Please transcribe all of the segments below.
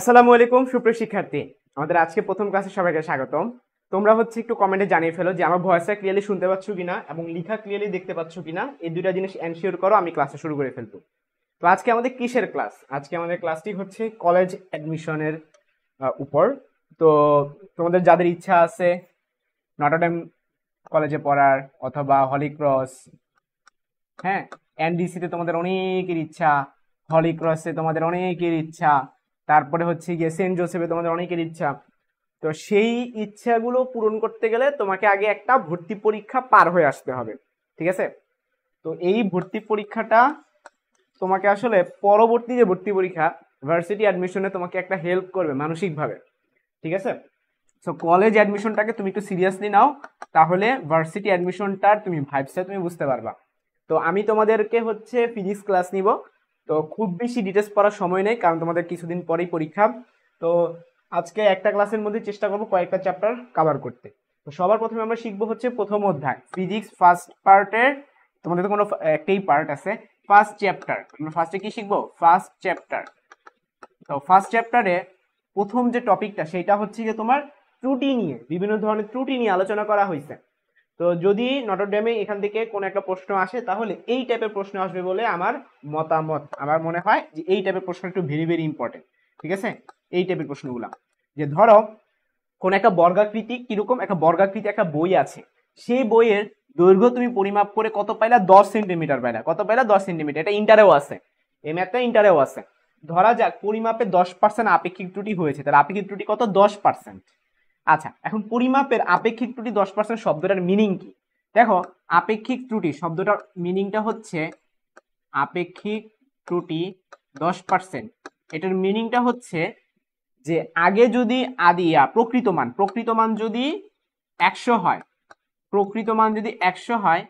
আসসালামু আলাইকুম সুপ্রিয় শিক্ষার্থী আমাদের আজকে প্রথম ক্লাসে সবাইকে স্বাগতম তোমরা হচ্ছে একটু কমেন্টে জানিয়ে ফেলো যে আমার ভয়েসটা ক্লিয়ারলি শুনতে পাচ্ছ কিনা এবং লিখা ক্লিয়ারলি দেখতে পাচ্ছ কিনা এই দুইটা জিনিস এনশিওর করো আমি ক্লাসটা শুরু করে ফেলবো তো আজকে আমাদের কিসের ক্লাস আজকে আমাদের ক্লাসটি হচ্ছে কলেজ অ্যাডমিশনের উপর তো তোমাদের যাদের ইচ্ছা আছে নটরডেম কলেজে পড়ার অথবা হলিক্রস হ্যাঁ এনডিসিতে তোমাদের অনেকের ইচ্ছা হলিক্রসে তোমাদের অনেকের ইচ্ছা তারপরে হচ্ছে গিয়ে সেন্ট জোসেফে তোমাদের অনেকের ইচ্ছা তো সেই ইচ্ছাগুলো পূরণ করতে গেলে তোমাকে আগে একটা ভর্তি পরীক্ষা পার হয়ে আসতে হবে ঠিক আছে তো এই ভর্তি পরীক্ষাটা তোমাকে আসলে পরবর্তী যে ভর্তি পরীক্ষা ভার্সিটি অ্যাডমিশনে তোমাকে একটা হেল্প করবে মানসিকভাবে ঠিক আছে সো কলেজ অ্যাডমিশনটাকে তুমি একটু সিরিয়াসলি নাও তাহলে ভার্সিটি অ্যাডমিশনটার তুমি ভাইবসে তুমি বুঝতে পারবা তো আমি তোমাদেরকে হচ্ছে ফিজিক্স ক্লাস নিব তো খুব বেশি ডিটেলস পড়ার সময় নেই কারণ তোমাদের কিছুদিন পরেই পরীক্ষা তো আজকে একটা ক্লাসের মধ্যে চেষ্টা করবো কয়েকটা চ্যাপ্টার কাভার করতে তো সবার প্রথমে আমরা শিখবো হচ্ছে প্রথম অধ্যায় ফিজিক্স ফার্স্ট পার্টের তোমাদের তো কোনো একটাই পার্ট আছে ফার্স্ট চ্যাপ্টার আমরা ফার্স্টে কি শিখবো ফার্স্ট চ্যাপ্টার তো ফার্স্ট চ্যাপ্টারে প্রথম যে টপিকটা সেটা হচ্ছে যে তোমার ত্রুটি নিয়ে বিভিন্ন ধরনের ত্রুটি নিয়ে আলোচনা করা হয়েছে তো যদি নটরডেমে এখান থেকে কোনো একটা প্রশ্ন আসে তাহলে এই টাইপের প্রশ্ন আসবে বলে আমার মতামত আমার মনে হয় যে এই টাইপের প্রশ্ন একটু ভেরি ভেরি ইম্পর্টেন্ট ঠিক আছে এই টাইপের প্রশ্নগুলো যে ধরো কোন একটা বর্গাকৃতি কিরকম একটা বর্গাকৃতি একটা বই আছে সেই বইয়ের দৈর্ঘ্য তুমি পরিমাপ করে কত পাইলা দশ সেন্টিমিটার পাইলা কত পাইলা দশ সেন্টিমিটার এটা ইন্টারেও আছে এই ম্যাথটা ইন্টারেও আছে ধরা যাক পরিমাপে দশ পার্সেন্ট আপেক্ষিক ত্রুটি হয়েছে তার আপেক্ষিক ত্রুটি কত দশ পার্সেন্ট আচ্ছা এখন পরিমাপের আপেক্ষিক ত্রুটি দশ পার্সেন্ট শব্দটার মিনিং কি দেখো আপেক্ষিক ত্রুটি শব্দটার মিনিংটা হচ্ছে আপেক্ষিক ত্রুটি দশ পার্সেন্ট এটার মিনিংটা হচ্ছে যে আগে যদি আদিয়া প্রকৃত মান প্রকৃত মান যদি একশো হয় প্রকৃত মান যদি একশো হয়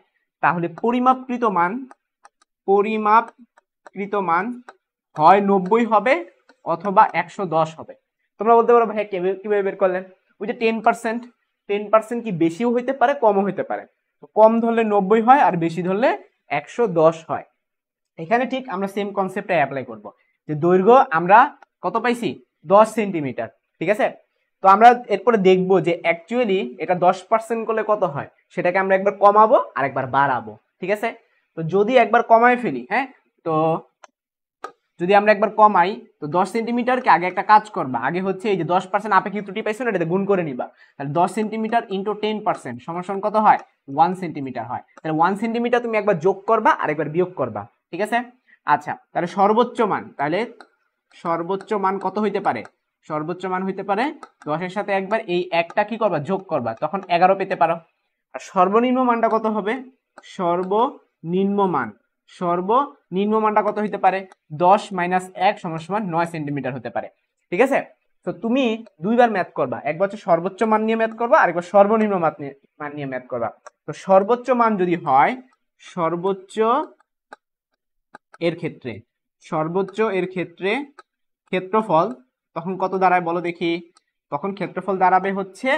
তাহলে পরিমাপকৃত মান পরিমাপকৃত মান হয় নব্বই হবে অথবা একশো দশ হবে তোমরা বলতে পারো ভাই কিভাবে বের করলেন ওই যে টেন পার্সেন্ট টেন পার্সেন্ট কি বেশিও হইতে পারে কমও হইতে পারে তো কম ধরলে নব্বই হয় আর বেশি ধরলে একশো দশ হয় এখানে ঠিক আমরা সেম কনসেপ্টটা অ্যাপ্লাই করব যে দৈর্ঘ্য আমরা কত পাইছি দশ সেন্টিমিটার ঠিক আছে তো আমরা এরপরে দেখব যে অ্যাকচুয়ালি এটা দশ পার্সেন্ট করলে কত হয় সেটাকে আমরা একবার কমাবো আর একবার বাড়াবো ঠিক আছে তো যদি একবার কমায় ফেলি হ্যাঁ তো যদি আমরা একবার কমাই তো দশ সেন্টিমিটারকে আগে একটা কাজ করবা আগে হচ্ছে এই যে দশ পার্সেন্ট আপেক্ষিক ত্রুটি পাইছো না এটাতে গুণ করে নিবা তাহলে দশ সেন্টিমিটার ইন্টু টেন পার্সেন্ট সমান কত হয় ওয়ান সেন্টিমিটার হয় তাহলে ওয়ান সেন্টিমিটার তুমি একবার যোগ করবা আর একবার বিয়োগ করবা ঠিক আছে আচ্ছা তাহলে সর্বোচ্চ মান তাহলে সর্বোচ্চ মান কত হইতে পারে সর্বোচ্চ মান হইতে পারে দশের সাথে একবার এই একটা কি করবা যোগ করবা তখন এগারো পেতে পারো আর সর্বনিম্ন মানটা কত হবে সর্বনিম্ন মান সর্বনিম্ন মানটা কত হতে পারে দশ মাইনাস এক সমান সমান নয় সেন্টিমিটার হতে পারে ঠিক আছে তো তুমি দুইবার ম্যাথ করবা এক বছর সর্বোচ্চ মান নিয়ে ম্যাথ করবা আরেকবার সর্বনিম্ন মান নিয়ে মান নিয়ে ম্যাথ করবা তো সর্বোচ্চ মান যদি হয় সর্বোচ্চ এর ক্ষেত্রে সর্বোচ্চ এর ক্ষেত্রে ক্ষেত্রফল তখন কত দাঁড়ায় বলো দেখি তখন ক্ষেত্রফল দাঁড়াবে হচ্ছে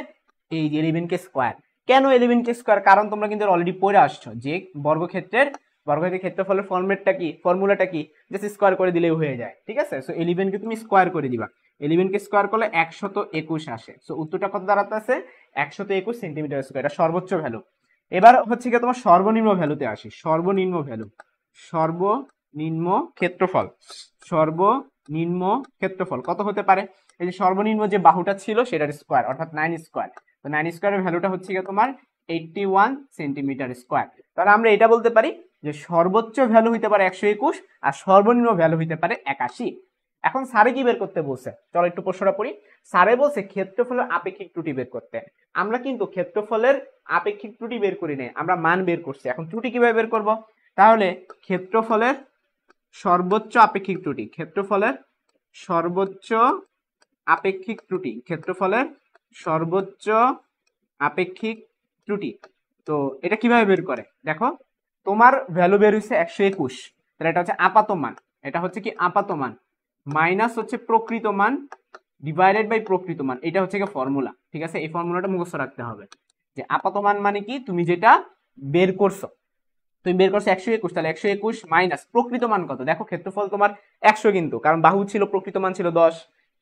এই যে এলিভেন কে স্কোয়ার কেন এলিভেন কে স্কোয়ার কারণ তোমরা কিন্তু অলরেডি পড়ে আসছো যে বর্গক্ষেত্রের বর্গক্ষেত্রের ক্ষেত্রফলের ফর্মেটটা কি ফর্মুলাটা কি জাস্ট স্কোয়ার করে দিলেই হয়ে যায় ঠিক আছে সো ইলেভেনকে তুমি স্কোয়ার করে দিবা ইলেভেনকে স্কোয়ার করলে একশত একুশ আসে সো উত্তরটা কত দাঁড়াতে আছে একশত একুশ সেন্টিমিটার স্কোয়ার এটা সর্বোচ্চ ভ্যালু এবার হচ্ছে গিয়ে তোমার সর্বনিম্ন ভ্যালুতে আসি সর্বনিম্ন ভ্যালু সর্বনিম্ন ক্ষেত্রফল সর্বনিম্ন ক্ষেত্রফল কত হতে পারে এই যে সর্বনিম্ন যে বাহুটা ছিল সেটার স্কোয়ার অর্থাৎ নাইন স্কোয়ার তো নাইন স্কোয়ারের ভ্যালুটা হচ্ছে গিয়ে তোমার এইটটি ওয়ান সেন্টিমিটার স্কোয়ার তাহলে আমরা এটা বলতে পারি যে সর্বোচ্চ ভ্যালু হইতে পারে একশো একুশ আর সর্বনিম্ন ভ্যালু হইতে পারে একাশি এখন সারে কি বের করতে বলছে চলো একটু প্রশ্নটা পড়ি সারে বলছে ক্ষেত্রফলের আপেক্ষিক ত্রুটি বের করতে আমরা কিন্তু ক্ষেত্রফলের আপেক্ষিক ত্রুটি বের করি নাই আমরা মান বের করছি এখন ত্রুটি কিভাবে বের করব তাহলে ক্ষেত্রফলের সর্বোচ্চ আপেক্ষিক ত্রুটি ক্ষেত্রফলের সর্বোচ্চ আপেক্ষিক ত্রুটি ক্ষেত্রফলের সর্বোচ্চ আপেক্ষিক ত্রুটি তো এটা কিভাবে বের করে দেখো তোমার ভ্যালু বের হয়েছে একশো একুশ তাহলে এটা হচ্ছে আপাত মান এটা হচ্ছে কি আপাত মান মাইনাস হচ্ছে প্রকৃত মান ডিভাইডেড বাই প্রকৃত মান এটা হচ্ছে ফর্মুলা ঠিক আছে এই ফর্মুলাটা মুখস্থ রাখতে হবে যে আপাত মান মানে কি তুমি যেটা বের করছো তুমি বের করছো একশো একুশ তাহলে একশো একুশ মাইনাস প্রকৃত মান কত দেখো ক্ষেত্রফল তোমার একশো কিন্তু কারণ বাহু ছিল প্রকৃত মান ছিল দশ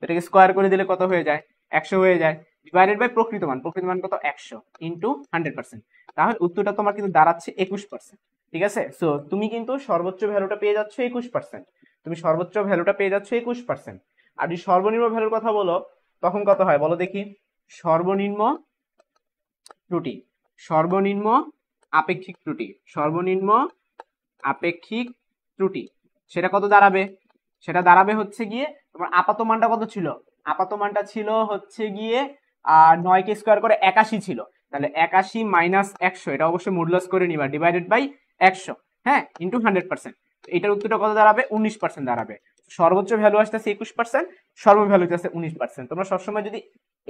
এটাকে স্কোয়ার করে দিলে কত হয়ে যায় একশো হয়ে যায় ডিভাইডেড বাই প্রকৃত মান প্রকৃত মান কত একশো ইন্টু হান্ড্রেড পার্সেন্ট তাহলে উত্তরটা তোমার কিন্তু দাঁড়াচ্ছে একুশ পার্সেন্ট ঠিক আছে সো তুমি কিন্তু সর্বোচ্চ ভ্যালুটা পেয়ে যাচ্ছ একুশ পার্সেন্ট তুমি সর্বোচ্চ ভ্যালুটা পেয়ে যাচ্ছ একুশ পার্সেন্ট আর যদি সর্বনিম্ন ভ্যালুর কথা বলো তখন কত হয় বলো দেখি সর্বনিম্ন ত্রুটি সর্বনিম্ন আপেক্ষিক ত্রুটি সর্বনিম্ন আপেক্ষিক ত্রুটি সেটা কত দাঁড়াবে সেটা দাঁড়াবে হচ্ছে গিয়ে তোমার আপাত মানটা কত ছিল আপাত মানটা ছিল হচ্ছে গিয়ে আর নয়কে স্কোয়ার করে একাশি ছিল তাহলে একাশি মাইনাস একশো এটা অবশ্যই মূল্যাস করে নিবা ডিভাইডেড বাই একশো হ্যাঁ ইন্টু হান্ড্রেড পার্সেন্ট এটার উত্তরটা কত দাঁড়াবে উনিশ পার্সেন্ট দাঁড়াবে সর্বোচ্চ ভ্যালু আসতেছে একুশ পার্সেন্ট সর্ব ভ্যালু আসছে উনিশ পার্সেন্ট তোমরা সবসময় যদি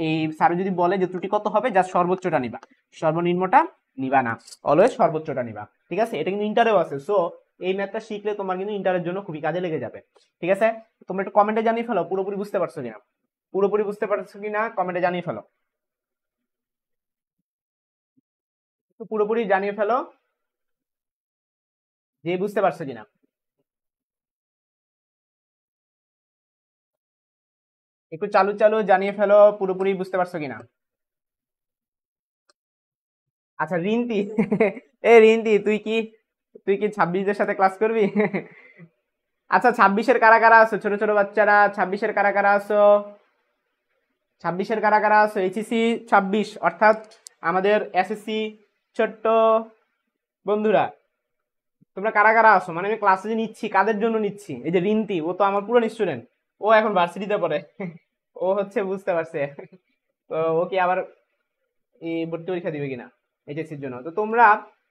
এই স্যারে যদি বলে যে ত্রুটি কত হবে যা সর্বোচ্চটা নিবা সর্বনিম্নটা নিবা না অলওয়েজ সর্বোচ্চটা নিবা ঠিক আছে এটা কিন্তু ইন্টারেও আছে সো এই ম্যাথটা শিখলে তোমার কিন্তু ইন্টারের জন্য খুবই কাজে লেগে যাবে ঠিক আছে তোমরা একটু কমেন্টে জানিয়ে ফেলো পুরোপুরি বুঝতে পারছো কিনা পুরোপুরি বুঝতে পারছো কি না কমেন্টে জানিয়ে ফেলো পুরোপুরি জানিয়ে ফেলো যে বুঝতে পারছো কিনা একটু চালু চালু জানিয়ে ফেলো পুরোপুরি বুঝতে পারছো কিনা আচ্ছা রিন্তি এ রিন্তি তুই কি তুই কি ছাব্বিশদের সাথে ক্লাস করবি আচ্ছা ছাব্বিশের কারা কারা আসো ছোট ছোট বাচ্চারা ছাব্বিশের কারা কারা আসো ছাব্বিশের কারা কারা আছো এইচএসি ছাব্বিশ অর্থাৎ আমাদের এসএসসি ছোট্ট বন্ধুরা তোমরা কারা কারা আসো মানে আমি ক্লাসে যে নিচ্ছি কাদের জন্য নিচ্ছি এই যে রিন্তি ও তো আমার পুরনো স্টুডেন্ট ও এখন ভার্সিটিতে পড়ে ও হচ্ছে বুঝতে পারছে তো ও কি আবার এই ভর্তি পরীক্ষা দিবে কিনা এইচএসসির জন্য তো তোমরা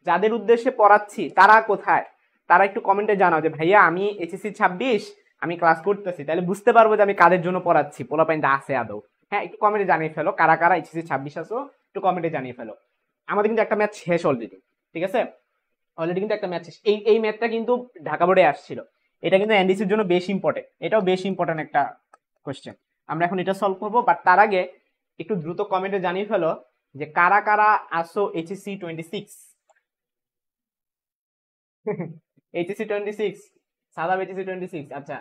যাদের উদ্দেশ্যে পড়াচ্ছি তারা কোথায় তারা একটু কমেন্টে জানাও যে ভাইয়া আমি এইচএসসি ছাব্বিশ আমি ক্লাস করতেছি তাহলে বুঝতে পারবো যে আমি কাদের জন্য পড়াচ্ছি পোলাপাইনটা আছে আদৌ হ্যাঁ একটু কমেন্টে জানিয়ে ফেলো কারা কারা এইচএসি ছাব্বিশ আসো একটু কমেন্টে জানিয়ে ফেলো আমাদের কিন্তু একটা ম্যাচ শেষ অলরেডি ঠিক আছে অলরেডি কিন্তু একটা ম্যাচ শেষ এই এই ম্যাচটা কিন্তু ঢাকা বোর্ডে আসছিল এটা কিন্তু এনডিসির জন্য বেশ ইম্পর্টেন্ট এটাও বেশ ইম্পর্টেন্ট একটা কোয়েশ্চেন আমরা এখন এটা সলভ করবো বাট তার আগে একটু দ্রুত কমেন্টে জানিয়ে ফেলো যে কারা কারা আসো HSC twenty six HSC twenty six সাদা এইচএসি টোয়েন্টি সিক্স আচ্ছা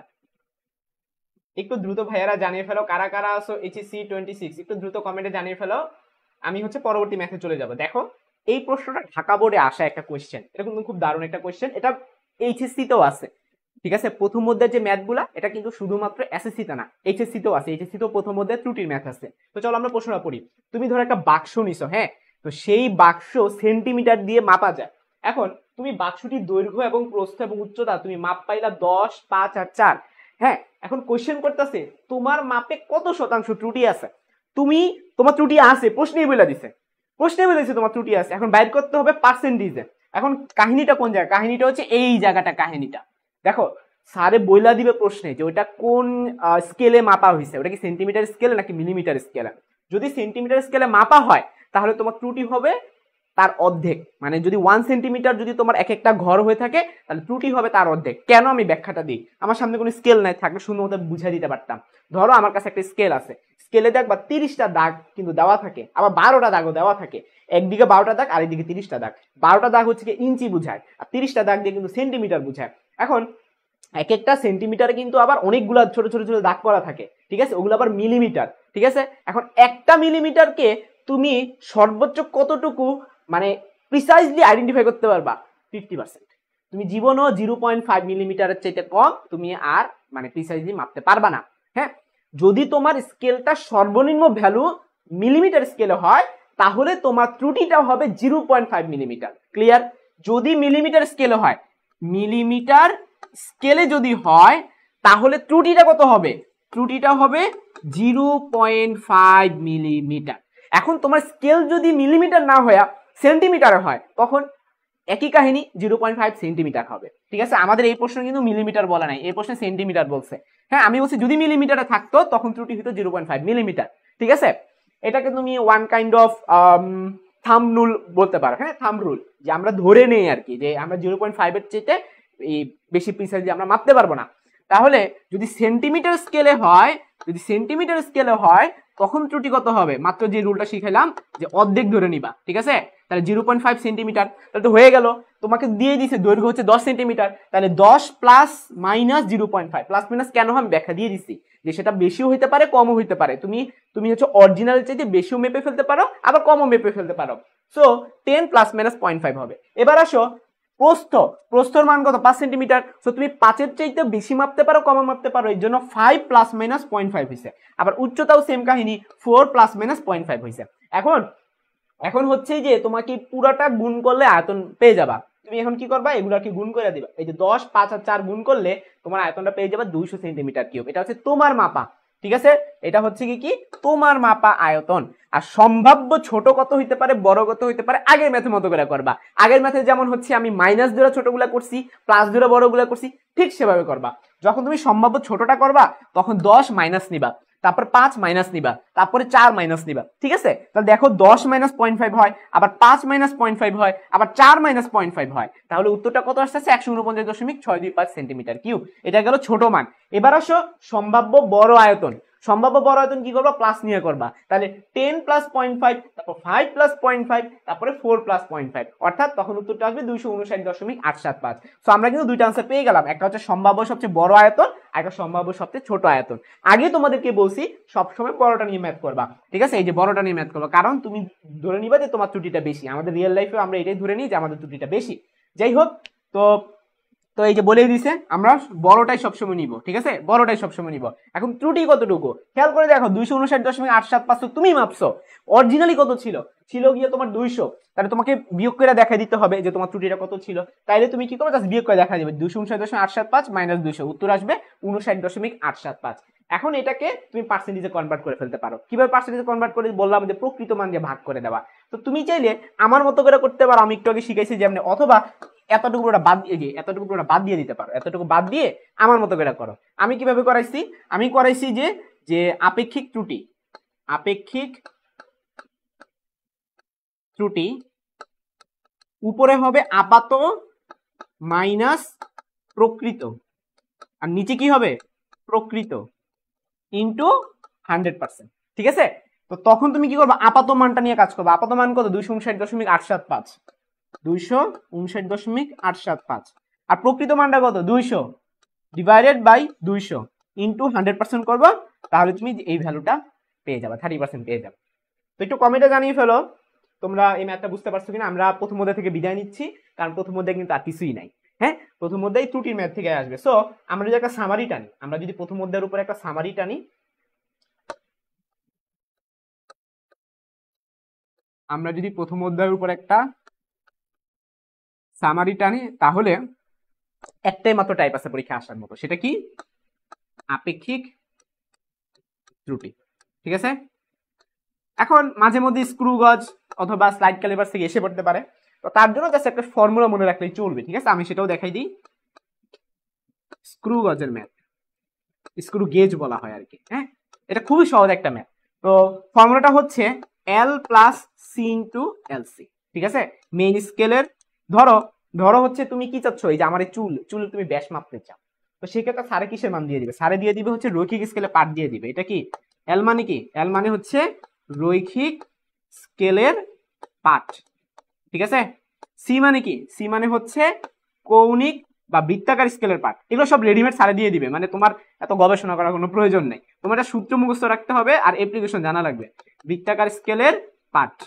একটু দ্রুত ভাইয়ারা জানিয়ে ফেলো কারা কারা আসো এইচ সি টোয়েন্টি সিক্স একটু দ্রুত কমেন্টে জানিয়ে ফেলো আমি হচ্ছে পরবর্তী ম্যাথে চলে যাব দেখো এই প্রশ্নটা ঢাকা বোর্ডে আসা একটা কোয়েশ্চেন এটা কিন্তু খুব দারুণ একটা কোয়েশ্চেন এটা এইচএসসিতেও আছে ঠিক আছে প্রথম মধ্যে যে ম্যাথগুলা এটা কিন্তু শুধুমাত্র এসএসসিতে না এইচএসসিতেও আছে এইচএসসিতেও প্রথম মধ্যে ত্রুটির ম্যাথ আছে তো চলো আমরা প্রশ্নটা পড়ি তুমি ধরো একটা বাক্স নিছো হ্যাঁ তো সেই বাক্স সেন্টিমিটার দিয়ে মাপা যায় এখন তুমি বাক্সটির দৈর্ঘ্য এবং প্রস্থ এবং উচ্চতা তুমি মাপ পাইলা দশ পাঁচ আর চার হ্যাঁ এখন কোয়েশ্চেন করতেছে তোমার মাপে কত শতাংশ ত্রুটি আছে তুমি তোমার ত্রুটি আছে প্রশ্নে বলে দিছে প্রশ্নে বলে দিছে তোমার ত্রুটি আছে এখন বাইর করতে হবে পার্সেন্টেজে এখন কাহিনীটা কোন জায়গা কাহিনীটা হচ্ছে এই জায়গাটা কাহিনীটা দেখো সারে বইলা দিবে প্রশ্নে যে ওইটা কোন স্কেলে মাপা হয়েছে ওটা কি সেন্টিমিটার স্কেলে নাকি মিলিমিটার স্কেলে যদি সেন্টিমিটার স্কেলে মাপা হয় তাহলে তোমার ত্রুটি হবে তার অর্ধেক মানে যদি ওয়ান সেন্টিমিটার যদি তোমার এক একটা ঘর হয়ে থাকে তাহলে ত্রুটি হবে তার অর্ধেক কেন আমি ব্যাখ্যাটা দিই আমার সামনে কোনো স্কেল নাই থাকলে সুন্দর মতো বুঝিয়ে দিতে পারতাম ধরো আমার কাছে একটা স্কেল আছে স্কেলে দেখবা তিরিশটা দাগ কিন্তু দেওয়া থাকে আবার বারোটা দাগও দেওয়া থাকে একদিকে বারোটা দাগ আর এদিকে তিরিশটা দাগ বারোটা দাগ হচ্ছে ইঞ্চি বুঝায় আর তিরিশটা দাগ দিয়ে কিন্তু সেন্টিমিটার বুঝায় এখন এক একটা সেন্টিমিটারে কিন্তু আবার অনেকগুলো ছোট ছোট ছোট দাগ করা থাকে ঠিক আছে ওগুলো আবার মিলিমিটার ঠিক আছে এখন একটা মিলিমিটারকে তুমি সর্বোচ্চ কতটুকু মানে প্রিসাইজলি আইডেন্টিফাই করতে পারবা ফিফটি পার্সেন্ট তুমি জীবনও জিরো পয়েন্ট ফাইভ মিলিমিটারের চাইতে কম তুমি আর মানে প্রিসাইজলি মাপতে পারবা না হ্যাঁ যদি তোমার স্কেলটা সর্বনিম্ন ভ্যালু মিলিমিটার স্কেলে হয় তাহলে তোমার ত্রুটিটা হবে zero point five millimetre clear যদি মিলিমিটার স্কেলে হয় মিলিমিটার স্কেলে যদি হয় তাহলে ত্রুটিটা কত হবে ত্রুটিটা হবে জিরো পয়েন্ট ফাইভ মিলিমিটার এখন তোমার স্কেল যদি মিলিমিটার না হয়ে সেন্টিমিটারে হয় তখন একই কাহিনী জিরো পয়েন্ট ফাইভ সেন্টিমিটার হবে ঠিক আছে আমাদের এই প্রশ্ন কিন্তু মিলিমিটার বলা নাই এই প্রশ্নে সেন্টিমিটার বলছে হ্যাঁ আমি বলছি যদি মিলিমিটারে থাকতো তখন ত্রুটি হইতো জিরো পয়েন্ট ফাইভ মিলিমিটার ঠিক আছে এটাকে তুমি one kind of thumb rule বলতে পারো হ্যাঁ থাম রুল যে আমরা ধরে নেই আর কি যে আমরা জিরো পয়েন্ট ফাইভের চেয়ে এই বেশি যে আমরা মাপতে পারবো না তাহলে যদি সেন্টিমিটার স্কেলে হয় যদি সেন্টিমিটার স্কেলে হয় তখন ত্রুটি কত হবে মাত্র যে রুলটা শিখেলাম যে অর্ধেক ধরে নিবা ঠিক আছে তাহলে জিরো পয়েন্ট ফাইভ সেন্টিমিটার তাহলে তো হয়ে গেল তোমাকে দিয়ে দিছে দৈর্ঘ্য হচ্ছে দশ সেন্টিমিটার তাহলে দশ plus minus zero point five plus minus কেন আমি ব্যাখ্যা দিয়ে দিছি যে সেটা বেশিও হইতে পারে কমও হইতে পারে তুমি তুমি হচ্ছে অরিজিনাল চাইতে বেশিও মেপে ফেলতে পারো আবার কমও মেপে ফেলতে পারো so ten plus minus point five হবে এবার আসো প্রস্থ প্রস্থর মান কত পাঁচ সেন্টিমিটার সো তুমি পাঁচের চাইতে বেশি মাপতে পারো কমও মাপতে পারো এর জন্য five plus minus point five হয়েছে আবার উচ্চতাও সেম কাহিনী four plus minus point five হয়েছে এখন এখন হচ্ছে যে তোমাকে পুরাটা গুণ করলে আয়তন পেয়ে যাবা তুমি এখন কি করবা এগুলাকে গুণ করে দিবা এই যে দশ পাঁচ আর চার গুণ করলে তোমার আয়তনটা পেয়ে যাবা দুইশো সেন্টিমিটার কিউব এটা হচ্ছে তোমার মাপা ঠিক আছে এটা হচ্ছে কি কি তোমার মাপা আয়তন আর সম্ভাব্য ছোট কত হইতে পারে বড় কত হইতে পারে আগের ম্যাথের মতো করে করবা আগের ম্যাথে যেমন হচ্ছে আমি মাইনাস ধরে ছোটগুলা করছি প্লাস ধরে বড়গুলা করছি ঠিক সেভাবে করবা যখন তুমি সম্ভাব্য ছোটটা করবা তখন দশ মাইনাস নিবা তারপর পাঁচ মাইনাস নিবা তারপরে চার মাইনাস নিবা ঠিক আছে তাহলে দেখো দশ মাইনাস পয়েন্ট ফাইভ হয় আবার পাঁচ মাইনাস পয়েন্ট ফাইভ হয় আবার চার মাইনাস পয়েন্ট ফাইভ হয় তাহলে উত্তরটা কত আসতেছে একশো উনপঞ্চাশ দশমিক ছয় দুই পাঁচ সেন্টিমিটার কিউ এটা গেল ছোট মান এবার আসো সম্ভাব্য বড় আয়তন সম্ভাব্য বড় আয়তন কি করবা প্লাস নিয়ে করবা তাহলে টেন প্লাস পয়েন্ট ফাইভ তারপর ফাইভ প্লাস পয়েন্ট ফাইভ তারপরে ফোর প্লাস পয়েন্ট ফাইভ অর্থাৎ তখন উত্তরটা আসবে দুইশো উনষাট দশমিক আট সাত পাঁচ সো আমরা কিন্তু দুইটা আনসার পেয়ে গেলাম একটা হচ্ছে সম্ভাব্য সবচেয়ে বড় আয়তন আর একটা সম্ভাব্য সবচেয়ে ছোট আয়তন আগে তোমাদেরকে বলছি সবসময় বড়টা নিয়ে ম্যাথ করবা ঠিক আছে এই যে বড়টা নিয়ে ম্যাথ করবা কারণ তুমি ধরে নিবা যে তোমার ত্রুটিটা বেশি আমাদের রিয়েল লাইফেও আমরা এটাই ধরে নিই যে আমাদের ত্রুটিটা বেশি যাই হোক তো তো এই যে বলেই দিছে আমরা বড়টাই সবসময় নিব ঠিক আছে বড়টাই সবসময় নিব এখন ত্রুটি কতটুকু খেয়াল করে দেখো দুইশো উনষাট দশমিক আট সাত পাঁচশো তুমি মাপছো অরিজিনালি কত ছিল ছিল গিয়ে তোমার দুইশো তাহলে তোমাকে বিয়োগ করে দেখা দিতে হবে যে তোমার ত্রুটিটা কত ছিল তাইলে তুমি কি করো জাস্ট বিয়োগ করে দেখা দিবে দুশো উনষাট দশমিক আট সাত পাঁচ মাইনাস দুইশো উত্তর আসবে উনষাট দশমিক আট সাত পাঁচ এখন এটাকে তুমি পার্সেন্টেজে কনভার্ট করে ফেলতে পারো কিভাবে পার্সেন্টেজে কনভার্ট করে বললাম যে প্রকৃত মান দিয়ে ভাগ করে দেওয়া তো তুমি চাইলে আমার মতো করে করতে পারো আমি একটু আগে শিখেছি যেমন অথবা এতটুকু পুরোটা বাদ দিয়ে এতটুকু পুরোটা বাদ দিয়ে দিতে পারো এতটুকু বাদ দিয়ে আমার মতো করে করো আমি কিভাবে করাইছি আমি করাইছি যে যে আপেক্ষিক ত্রুটি আপেক্ষিক ত্রুটি উপরে হবে আপাত মাইনাস প্রকৃত আর নিচে কি হবে প্রকৃত ইন্টু হান্ড্রেড পার্সেন্ট ঠিক আছে তো তখন তুমি কি করবে আপাত মানটা নিয়ে কাজ করবে আপাত মান কত দুইশো উনষাট দশমিক আট সাত পাঁচ দুইশো উনষাট দশমিক আট সাত পাঁচ আর প্রকৃত মানটা কত দুইশো ডিভাইডেড বাই দুইশো ইন্টু হান্ড্রেড পার্সেন্ট করবো তাহলে তুমি এই ভ্যালুটা পেয়ে যাবে থার্টি পার্সেন্ট পেয়ে যাবে তো একটু কমেন্টে জানিয়ে ফেলো তোমরা এই ম্যাথটা বুঝতে পারছো কিনা আমরা প্রথম অধ্যায় থেকে বিদায় নিচ্ছি কারণ প্রথম অধ্যায় কিন্তু আর কিছুই নাই হ্যাঁ প্রথম অধ্যায় ত্রুটির ম্যাথ থেকে আসবে সো আমরা যদি একটা সামারি টানি আমরা যদি প্রথম অধ্যায়ের উপর একটা সামারি টানি আমরা যদি প্রথম অধ্যায়ের উপর একটা সামারি টানি তাহলে একটাই মাত্র টাইপ আছে পরীক্ষা আসার মতো সেটা কি আপেক্ষিক ত্রুটি ঠিক আছে এখন মাঝে মধ্যে স্ক্রু গজ অথবা স্লাইড ক্যালিভার থেকে এসে পড়তে পারে তো তার জন্য জাস্ট একটা ফর্মুলা মনে রাখলেই চলবে ঠিক আছে আমি সেটাও দেখাই দিই স্ক্রু গজের ম্যাথ স্ক্রু গেজ বলা হয় আর কি হ্যাঁ এটা খুবই সহজ একটা ম্যাথ তো ফর্মুলাটা হচ্ছে L plus C into L C ঠিক আছে মেইন স্কেলের ধরো ধরো হচ্ছে তুমি কি চাচ্ছ এই যে আমার এই চুল চুল তুমি ব্যাস মাপতে চাও তো সেক্ষেত্রে সারে কিসের মান দিয়ে দিবে সারে দিয়ে দিবে হচ্ছে রৈখিক স্কেলে পার্ট দিয়ে দিবে এটা কি এল মানে কি এল মানে হচ্ছে রৈখিক স্কেলের পার্ট ঠিক আছে সি মানে কি সি মানে হচ্ছে কৌণিক বা বৃত্তাকার স্কেলের পার্ট এগুলো সব রেডিমেড সারে দিয়ে দিবে মানে তোমার এত গবেষণা করার কোনো প্রয়োজন নেই তোমার এটা সূত্র মুখস্থ রাখতে হবে আর অ্যাপ্লিকেশন জানা লাগবে বৃত্তাকার স্কেলের পার্ট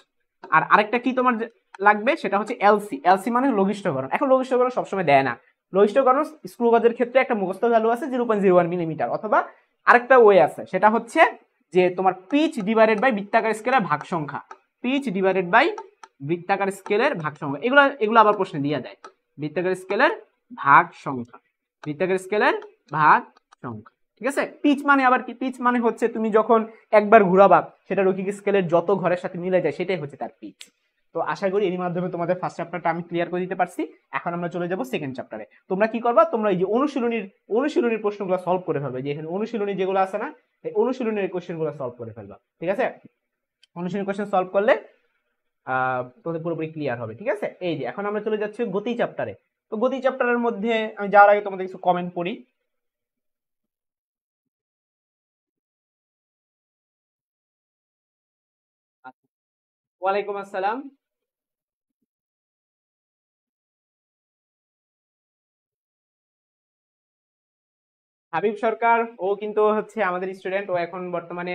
আর আরেকটা কি তোমার লাগবে সেটা হচ্ছে এলসি এলসি মানে লঘিষ্ঠকরণ এখন লঘিষ্ঠকরণ সবসময় দেয় না লঘিষ্ঠকরণ স্ক্রুগজের ক্ষেত্রে একটা মুখস্থ ভ্যালু আছে zero point zero one millimetre অথবা আরেকটা ওয়ে আছে সেটা হচ্ছে যে তোমার পিচ ডিভাইডেড বাই বৃত্তাকার স্কেলের ভাগ সংখ্যা পিচ ডিভাইডেড বাই বৃত্তাকার স্কেলের ভাগ সংখ্যা এগুলো এগুলো আবার প্রশ্নে দিয়ে দেয় বৃত্তাকার স্কেলের ভাগ সংখ্যা বৃত্তাকার স্কেলের ভাগ সংখ্যা ঠিক আছে পিচ মানে আবার কি পিচ মানে হচ্ছে তুমি যখন একবার ঘুরাবা সেটা রৈখিক স্কেলের যত ঘরের সাথে মিলে যায় সেটাই হচ্ছে তার পিচ তো আশা করি এর মাধ্যমে তোমাদের ফার্স্ট চ্যাপ্টারটা আমি ক্লিয়ার করে দিতে পারছি এখন আমরা চলে যাব সেকেন্ড চ্যাপ্টারে তোমরা কি করবা তোমরা এই যে অনুশীলনীর অনুশীলনীর প্রশ্নগুলো সলভ করে ফেলবে যে এখানে অনুশীলনী যেগুলো আছে না এই অনুশীলনীর কোশ্চেনগুলো সলভ করে ফেলবা ঠিক আছে অনুশীলনী কোশ্চেন সলভ করলে তোমাদের পুরোপুরি ক্লিয়ার হবে ঠিক আছে এই যে এখন আমরা চলে যাচ্ছি গতি চ্যাপ্টারে তো গতি চ্যাপ্টারের মধ্যে আমি যাওয়ার আগে তোমাদের কিছু কমেন্ট পড়ি আচ্ছা। ওয়ালাইকুম আসসালাম হাবিব সরকার ও কিন্তু হচ্ছে আমাদের স্টুডেন্ট ও এখন বর্তমানে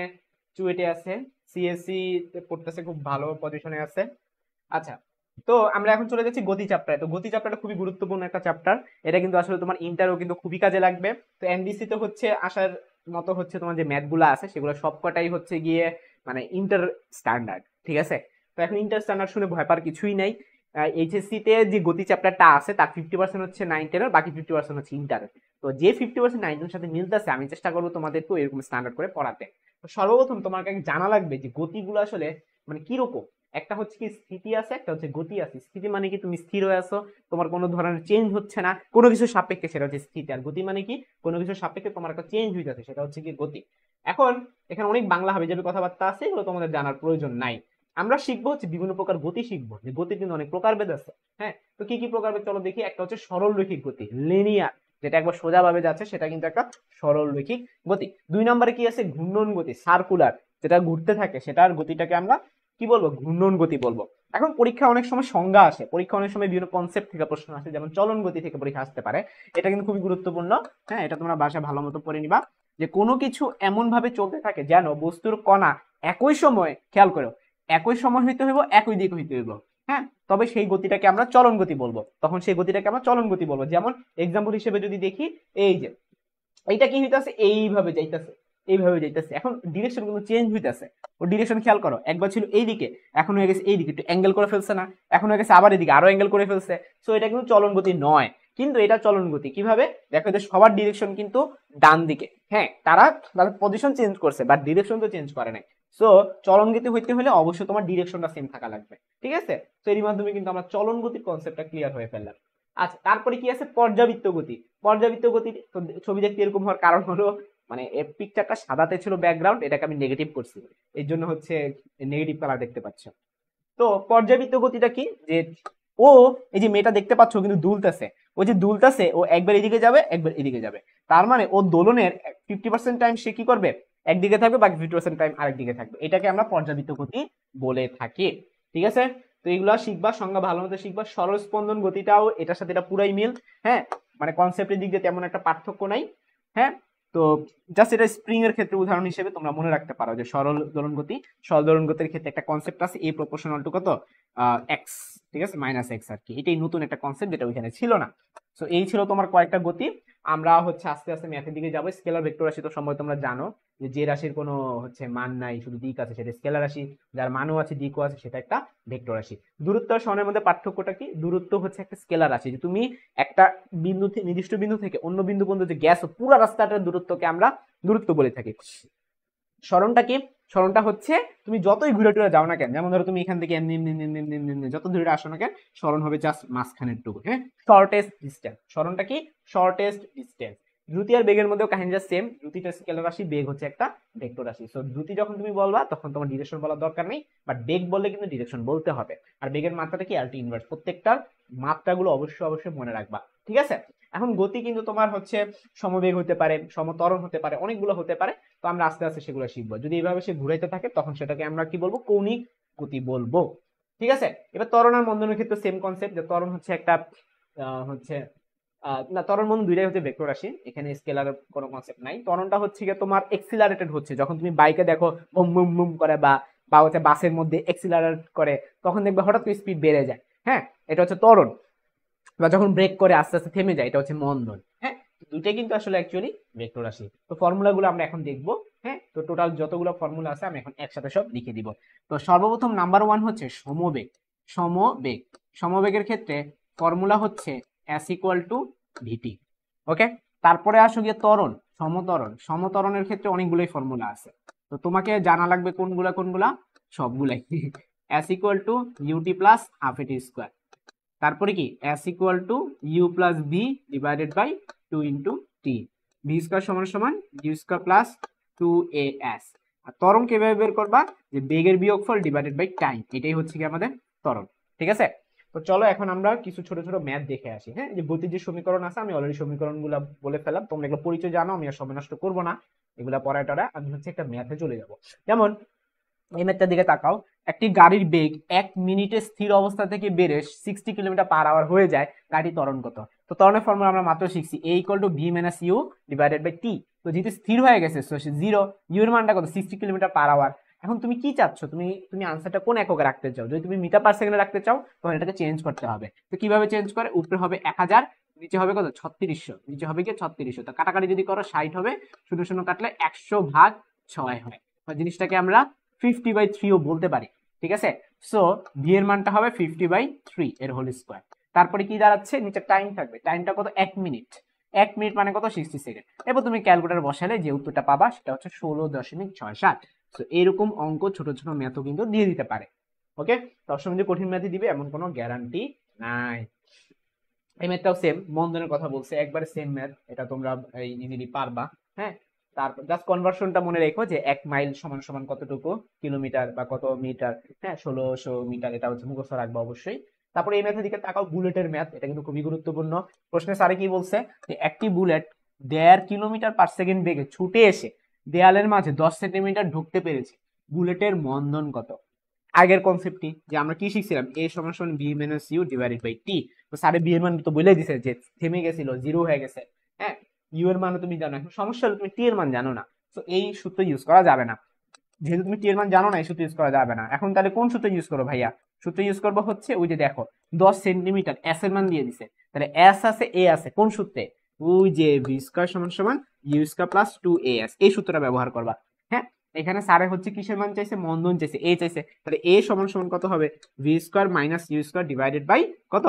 চুয়েটে আছে সিএসসি e পড়তেছে খুব ভালো পজিশনে আছে আচ্ছা তো আমরা এখন চলে যাচ্ছি গতি চাপটায় তো গতি চাপটা খুবই গুরুত্বপূর্ণ একটা চ্যাপ্টার এটা কিন্তু আসলে তোমার ইন্টারও কিন্তু খুবই কাজে লাগবে তো এনডিসি তো হচ্ছে আসার মতো হচ্ছে তোমার যে ম্যাথগুলো আছে সেগুলো সবকটাই হচ্ছে গিয়ে মানে ইন্টার স্ট্যান্ডার্ড ঠিক আছে তো এখন ইন্টার স্ট্যান্ডার্ড শুনে ভয় পাওয়ার কিছুই নাই এইচএসসি তে যে গতি চ্যাপ্টারটা আছে তার ফিফটি পার্সেন্ট হচ্ছে নাইন টেনের বাকি ফিফটি পার্সেন্ট হচ্ছে ইন্টারের তো যে ফিফটি পার্সেন্ট নাইনজন সাথে মিলতেছে আমি চেষ্টা করবো তোমাদের এরকম স্ট্যান্ডার্ড করে পড়াতে তো সর্বপ্রথম তোমাকে জানা লাগবে যে গতিগুলো আসলে মানে কিরকম একটা হচ্ছে কি স্থিতি আছে একটা হচ্ছে গতি আছে স্থিতি মানে কি তুমি স্থির হয়ে আছো তোমার কোনো ধরনের চেঞ্জ হচ্ছে না কোনো কিছু সাপেক্ষে সেটা হচ্ছে স্থিতি আর গতি মানে কি কোনো কিছু সাপেক্ষে তোমার একটা চেঞ্জ হইতেছে সেটা হচ্ছে কি গতি এখন এখানে অনেক বাংলা হবে যাবে কথাবার্তা আছে এগুলো তোমাদের জানার প্রয়োজন নাই আমরা শিখবো হচ্ছে বিভিন্ন প্রকার গতি শিখবো যে গতি কিন্তু অনেক প্রকারভেদ আছে হ্যাঁ তো কি কি প্রকারভেদ চলো দেখি একটা হচ্ছে সরলরৈখিক গতি লিনিয়ার যেটা একবার সোজাভাবে যাচ্ছে সেটা কিন্তু একটা সরল রৈখিক গতি দুই নম্বরে কি আছে ঘূর্ণন গতি সার্কুলার যেটা ঘুরতে থাকে সেটার গতিটাকে আমরা কি বলবো ঘূর্ণন গতি বলবো এখন পরীক্ষা অনেক সময় সংজ্ঞা আসে পরীক্ষা অনেক সময় বিভিন্ন কনসেপ্ট থেকে প্রশ্ন আসে যেমন চলন গতি থেকে পরীক্ষা আসতে পারে এটা কিন্তু খুবই গুরুত্বপূর্ণ হ্যাঁ এটা তোমরা বাসায় ভালো মতো পড়ে নিবা যে কোনো কিছু এমন ভাবে চলতে থাকে যেন বস্তুর কণা একই সময় খেয়াল করো একই সময় হইতে হইব একই দিকে হইতে হইব হ্যাঁ তবে সেই গতিটাকে আমরা চলন গতি বলবো তখন সেই গতিটাকে আমরা চলন গতি বলবো যেমন এক্সাম্পল হিসেবে যদি দেখি এই যে এইটা কি হইতেছে এইভাবে যাইতেছে এইভাবে যাইতেছে এখন ডিরেকশন কিন্তু চেঞ্জ হইতেছে ও ডিরেকশন খেয়াল করো একবার ছিল এইদিকে এখন হয়ে গেছে এইদিকে একটু অ্যাঙ্গেল করে ফেলছে না এখন হয়ে গেছে আবার এদিকে আরো অ্যাঙ্গেল করে ফেলছে সো এটা কিন্তু চলন গতি নয় কিন্তু এটা চলন গতি কিভাবে দেখো এদের সবার ডিরেকশন কিন্তু ডান দিকে হ্যাঁ তারা তাদের পজিশন চেঞ্জ করছে বা ডিরেকশন তো চেঞ্জ করে নাই সো চলন গতি হইতে হলে অবশ্যই তোমার ডিরেকশনটা সেম থাকা লাগবে ঠিক আছে তো এর মাধ্যমে কিন্তু আমরা চলন গতির কনসেপ্টটা ক্লিয়ার হয়ে ফেললাম আচ্ছা তারপরে কি আছে পর্যাবৃত্ত গতি পর্যাবৃত্ত গতি ছবি দেখতে এরকম হওয়ার কারণ হলো মানে এর পিকচারটা সাদাতে ছিল ব্যাকগ্রাউন্ড এটাকে আমি নেগেটিভ করছি এর জন্য হচ্ছে নেগেটিভ কালার দেখতে পাচ্ছ তো পর্যাবৃত্ত গতিটা কি যে ও এই যে মেয়েটা দেখতে পাচ্ছ কিন্তু দুলতেছে ও যে দুলতেছে ও একবার এদিকে যাবে একবার এদিকে যাবে তার মানে ও দোলনের ফিফটি পার্সেন্ট টাইম সে কি করবে একদিকে থাকবে বাকি ভিডিও টাইম আরেকদিকে থাকবে এটাকে আমরা পর্যাবৃত্ত গতি বলে থাকি ঠিক আছে তো এগুলো শিখবা সংজ্ঞা ভালো মতো শিখবা সরল স্পন্দন গতিটাও এটার সাথে এটা পুরাই মিল হ্যাঁ মানে কনসেপ্টের দিক দিয়ে তেমন একটা পার্থক্য নাই হ্যাঁ তো জাস্ট এটা স্প্রিং এর ক্ষেত্রে উদাহরণ হিসেবে তোমরা মনে রাখতে পারো যে সরল দোলন গতি সরল দোলন গতির ক্ষেত্রে একটা কনসেপ্ট আছে এ প্রপোর্শনাল টু কত এক্স ঠিক আছে মাইনাস এক্স আর কি এটাই নতুন একটা কনসেপ্ট যেটা ওইখানে ছিল না তো এই ছিল তোমার কয়েকটা গতি আমরা হচ্ছে আস্তে আস্তে ম্যাথের দিকে যাবো স্কেলার ভেক্টর রাশি তো সম্ভবত তোমরা জানো যে রাশির কোনো হচ্ছে মান নাই শুধু দিক আছে সেটা স্কেলার রাশি যার মানও আছে দিকও আছে সেটা একটা ভেক্টর রাশি দূরত্ব আর সনের মধ্যে পার্থক্যটা কি দূরত্ব হচ্ছে একটা স্কেলার রাশি যে তুমি একটা বিন্দু থেকে নির্দিষ্ট বিন্দু থেকে অন্য বিন্দু পর্যন্ত যে গ্যাস পুরো রাস্তাটার দূরত্বকে আমরা দূরত্ব বলে থাকি স্মরণটা কি স্মরণটা হচ্ছে তুমি যতই ঘুরে টুরে যাও না কেন যেমন ধরো তুমি এখান থেকে যত দূরে আসো না কেন স্মরণ হবে জাস্ট মাঝখানের টুকু হ্যাঁ শর্টেস্ট ডিস্টেন্স স্মরণটা কি শর্টেস্ট ডিস্টেন্স দ্রুতি আর বেগের মধ্যেও কাহিনীটা সেম দ্রুতিটা স্কেল রাশি বেগ হচ্ছে একটা ভেক্টর রাশি সো দ্রুতি যখন তুমি বলবা তখন তোমার ডিরেকশন বলার দরকার নেই বাট বেগ বললে কিন্তু ডিরেকশন বলতে হবে আর বেগের মাত্রাটা কি আলটি ইনভার্স প্রত্যেকটার মাত্রাগুলো অবশ্যই অবশ্যই মনে রাখবা ঠিক আছে এখন গতি কিন্তু তোমার হচ্ছে সমবেগ হতে পারে সমতরণ হতে পারে অনেকগুলো হতে পারে তো আমরা আস্তে আস্তে সেগুলো শিখবো যদি এইভাবে সে ঘুরাইতে থাকে তখন সেটাকে আমরা কি বলবো কৌণিক গতি বলবো ঠিক আছে এবার তরণ আর মন্দনের ক্ষেত্রে সেম কনসেপ্ট যে তরণ হচ্ছে একটা হচ্ছে না ত্বরণ বন্ধু দুইটাই হচ্ছে ভেক্টর রাশি এখানে স্কেলার কোনো কনসেপ্ট নাই ত্বরণটা হচ্ছে গিয়ে তোমার এক্সিলারেটেড হচ্ছে যখন তুমি বাইকে দেখো বুম বুম বুম করে বা বা হচ্ছে বাসের মধ্যে এক্সিলারেট করে তখন দেখবে হঠাৎ করে স্পিড বেড়ে যায় হ্যাঁ এটা হচ্ছে ত্বরণ বা যখন ব্রেক করে আস্তে আস্তে থেমে যায় এটা হচ্ছে মন্দন হ্যাঁ দুইটাই কিন্তু আসলে অ্যাকচুয়ালি ভেক্টর রাশি তো ফর্মুলাগুলো আমরা এখন দেখব হ্যাঁ তো টোটাল যতগুলো ফর্মুলা আছে আমি এখন একসাথে সব লিখে দিব তো সর্বপ্রথম নাম্বার ওয়ান হচ্ছে সমবেগ সমবেগ সমবেগের ক্ষেত্রে ফর্মুলা হচ্ছে S equal to VT okay তারপরে আসো গিয়ে তরণ সমতরণ সমতরণের ক্ষেত্রে অনেকগুলোই ফর্মুলা আছে তো তোমাকে জানা লাগবে কোনগুলা কোনগুলা সবগুলাই S equal to UT plus half AT square তারপরে কি S equal to U plus V divided by two into T V square সমান সমান U square plus two A S আর তরণ কিভাবে বের করবা যে বেগের বিয়োগফল ডিভাইডেড বাই টাইম এটাই হচ্ছে কি আমাদের তরণ ঠিক আছে তো চলো এখন আমরা কিছু ছোট ছোট ম্যাথ দেখে আসি হ্যাঁ যে গতির যে সমীকরণ আছে আমি অলরেডি সমীকরণ বলে ফেলাম তোমরা এগুলো পরিচয় জানো আমি আর সময় নষ্ট করবো না এগুলো পড়ায় টরা আমি হচ্ছে একটা ম্যাথে চলে যাব যেমন এই ম্যাথটার দিকে তাকাও একটি গাড়ির বেগ এক মিনিটে স্থির অবস্থা থেকে বেড়ে সিক্সটি কিলোমিটার পার আওয়ার হয়ে যায় গাড়ি ত্বরণ কত তো তরণের ফর্মুলা আমরা মাত্র শিখছি A equal to V minus U divided by T তো যেহেতু স্থির হয়ে গেছে জিরো ইউর মানটা কত সিক্সটি কিলোমিটার পার আওয়ার এখন তুমি কি চাচ্ছ তুমি তুমি আনসারটা কোন এককে রাখতে চাও যদি তুমি মিটার পার সেকেন্ডে রাখতে চাও তখন এটাকে চেঞ্জ করতে হবে তো কিভাবে চেঞ্জ করে উপরে হবে এক হাজার নিচে হবে কত ছত্রিশশো নিচে হবে গিয়ে ছত্রিশশো তো কাটাকাটি যদি করো ষাট হবে শূন্য শূন্য কাটলে একশো ভাগ ছয় হয় জিনিসটাকে আমরা ফিফটি বাই থ্রিও বলতে পারি ঠিক আছে সো ভি এর মানটা হবে ফিফটি বাই থ্রি এর হোল স্কোয়ার তারপরে কি দাঁড়াচ্ছে নিচে টাইম থাকবে টাইমটা কত এক মিনিট এক মিনিট মানে কত সিক্সটি সেকেন্ড এরপর তুমি ক্যালকুলেটার বসালে যে উত্তরটা পাবা সেটা হচ্ছে ষোলো দশমিক ছয় সাত তো এরকম অঙ্ক ছোট ছোট ম্যাথও কিন্তু দিয়ে দিতে পারে ওকে সবসময় যে কঠিন ম্যাথই দিবে এমন কোনো গ্যারান্টি নাই এই ম্যাথটাও সেম মন্দনের কথা বলছে একবার সেম ম্যাথ এটা তোমরা ইজিলি পারবা হ্যাঁ তারপর জাস্ট কনভার্সনটা মনে রেখো যে এক মাইল সমান সমান কতটুকু কিলোমিটার বা কত মিটার হ্যাঁ ষোলোশো মিটার এটা হচ্ছে মুখস্থ রাখবো অবশ্যই তারপরে এই ম্যাথের দিকে তাকাও বুলেটের ম্যাথ এটা কিন্তু খুবই গুরুত্বপূর্ণ প্রশ্নে স্যারে কি বলছে যে একটি বুলেট দেড় কিলোমিটার পার সেকেন্ড বেগে ছুটে এসে দেয়ালের মাঝে দশ সেন্টিমিটার ঢুকতে পেরেছি বুলেটের মন্দন কত আগের কনসেপ্টটি যে আমরা কি শিখছিলাম এ সমান সমান বি মেন ইউ ডিভাইডেড বাই টি তো সারে বি এর মান তো বলে দিছে যে থেমে গেছিল জিরো হয়ে গেছে হ্যাঁ ইউ এর মানও তুমি জানো এখন সমস্যা হলো তুমি টি এর মান জানো না তো এই সূত্র ইউজ করা যাবে না যেহেতু তুমি টি এর মান জানো না এই সূত্র ইউজ করা যাবে না এখন তাহলে কোন সূত্র ইউজ করো ভাইয়া সূত্র ইউজ করবো হচ্ছে ওই যে দেখো দশ সেন্টিমিটার এস এর মান দিয়ে দিছে তাহলে এস আছে এ আছে কোন সূত্রে ওই যে বি স্কয়ার সমান সমান U plus two A S এই সূত্রটা ব্যবহার করবা হ্যাঁ এখানে স্যারের হচ্ছে কিসের মান চাইছে মন্দন চাইছে এ চাইছে তাহলে এ সমান সমান কত হবে V square minus U square divided by কত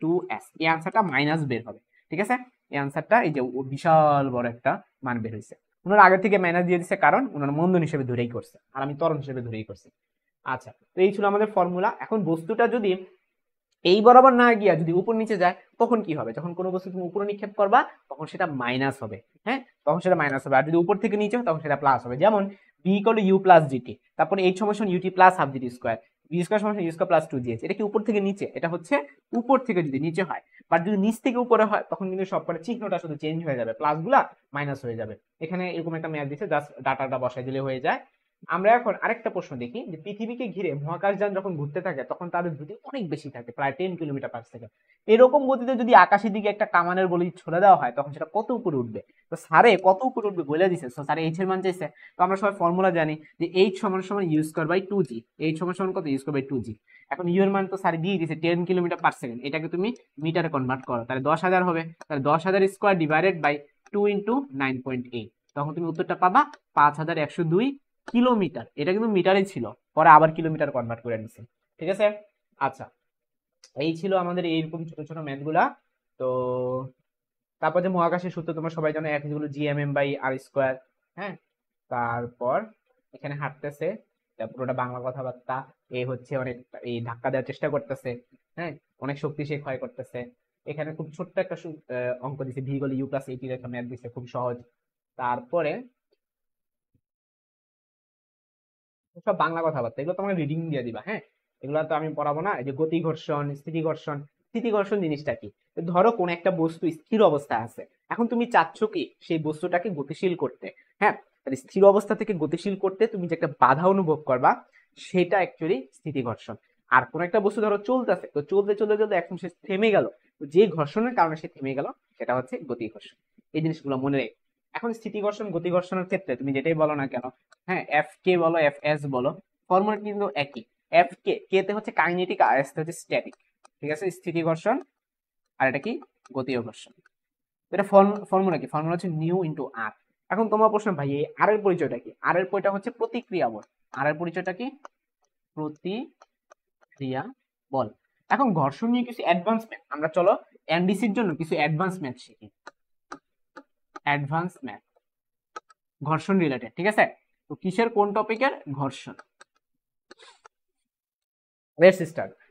টু এস এই আনসারটা মাইনাস বের হবে ঠিক আছে এই আনসারটা এই যে বিশাল বড় একটা মান বের হয়েছে ওনার আগে থেকে মাইনাস দিয়ে দিচ্ছে কারণ ওনার মন্দন হিসেবে ধরেই করছে আর আমি তরণ হিসেবে ধরেই করছি আচ্ছা তো এই ছিল আমাদের ফর্মুলা এখন বস্তুটা যদি এই বরাবর না গিয়া যদি উপর নিচে যায় তখন কি হবে যখন কোনো বস্তু তুমি উপরে নিক্ষেপ করবা তখন সেটা মাইনাস হবে হ্যাঁ তখন সেটা মাইনাস হবে আর যদি উপর থেকে নিচে তখন সেটা প্লাস হবে যেমন V equal U plus DT তারপরে এইচ সমস্যা UT plus half DT square V square সমস্যা U square plus two GS এটা কি উপর থেকে নিচে এটা হচ্ছে উপর থেকে যদি নিচে হয় বাট যদি নিচ থেকে উপরে হয় তখন কিন্তু সবকটা মানে চিহ্নটা শুধু চেঞ্জ হয়ে যাবে প্লাসগুলা মাইনাস হয়ে যাবে এখানে এরকম একটা মেয়াদ দিচ্ছে জাস্ট ডাটাটা বসাই দিলে হয়ে যায় আমরা এখন আরেকটা প্রশ্ন দেখি যে পৃথিবীকে ঘিরে মহাকাশ যান যখন ঘুরতে থাকে তখন তাদের দ্রুতি অনেক বেশি থাকে প্রায় টেন কিলোমিটার পার সেকেন্ড এরকম গতিতে যদি আকাশের দিকে একটা কামানের বলি ছড়ে দেওয়া হয় তখন সেটা কত উপরে উঠবে তো স্যারে কত উপরে উঠবে বলে দিছে তো স্যারে এইচ এর মান চাইছে তো আমরা সবাই ফর্মুলা জানি যে এইচ সমান সমান ইউজ কর বাই টু জি এইচ সমান সমান কত ইউজ কর বাই টু জি এখন ইউ এর মান তো স্যার দিয়ে দিছে টেন কিলোমিটার পার সেকেন্ড এটাকে তুমি মিটারে কনভার্ট করো তাহলে দশ হাজার হবে তাহলে দশ হাজার square divided by two into nine point eight তখন তুমি উত্তরটা পাবা পাঁচ হাজার একশো দুই কিলোমিটার এটা কিন্তু মিটারে ছিল পরে আবার কিলোমিটার কনভার্ট করে নিছে ঠিক আছে আচ্ছা এই ছিল আমাদের এইরকম ছোট ছোট ম্যাথগুলা তো তারপর যে মহাকাশের সূত্র তোমরা সবাই জানো এক যেগুলো জিএমএম বাই আর স্কোয়ার হ্যাঁ তারপর এখানে হাঁটতেছে পুরোটা বাংলা কথাবার্তা এ হচ্ছে অনেক এই ধাক্কা দেওয়ার চেষ্টা করতেছে হ্যাঁ অনেক শক্তি সে ক্ষয় করতেছে এখানে খুব ছোট্ট একটা অঙ্ক দিছে ভি গলি ইউ প্লাস এইটির একটা ম্যাথ দিছে খুব সহজ তারপরে সব বাংলা কথাবার্তা এগুলো তোমাকে রিডিং দিয়ে দিবা হ্যাঁ এগুলো তো আমি পড়াবো না যে গতি ঘর্ষণ স্থিতি ঘর্ষণ স্থিতি ঘর্ষণ জিনিসটা কি ধরো কোন একটা বস্তু স্থির অবস্থা আছে এখন তুমি চাচ্ছ কি সেই বস্তুটাকে গতিশীল করতে হ্যাঁ স্থির অবস্থা থেকে গতিশীল করতে তুমি যে একটা বাধা অনুভব করবা সেটা অ্যাকচুয়ালি স্থিতি ঘর্ষণ আর কোন একটা বস্তু ধরো চলতেছে তো চলতে চলতে চলতে এখন সে থেমে গেল যে ঘর্ষণের কারণে সে থেমে গেল সেটা হচ্ছে গতি ঘর্ষণ এই জিনিসগুলো মনে রেখো এখন গতি ঘর্ষণের ক্ষেত্রে তুমি যেটাই বলো না কেন হ্যাঁ এফ কে বলো এফ এস বলো ফর্মুলা কিন্তু একই এফ কে কে তে হচ্ছে কাইনেটিক আর এস তে হচ্ছে স্ট্যাটিক ঠিক আছে স্থিতিঘর্ষণ আর এটা কি গতীয় ঘর্ষণ এটা ফর্মুলা কি ফর্মুলা হচ্ছে নিউ ইন্টু আর এখন তোমার প্রশ্ন ভাই এই আর এর পরিচয়টা কি আর এর পরিচয়টা হচ্ছে প্রতিক্রিয়া বল আর এর পরিচয়টা কি প্রতিক্রিয়া বল এখন ঘর্ষণ নিয়ে কিছু অ্যাডভান্সমেন্ট আমরা চলো এনডিসির জন্য কিছু অ্যাডভান্সমেন্ট শিখি অ্যাডভান্স ম্যাথ ঘর্ষণ রিলেটেড ঠিক আছে তো কিসের কোন টপিকের ঘর্ষণ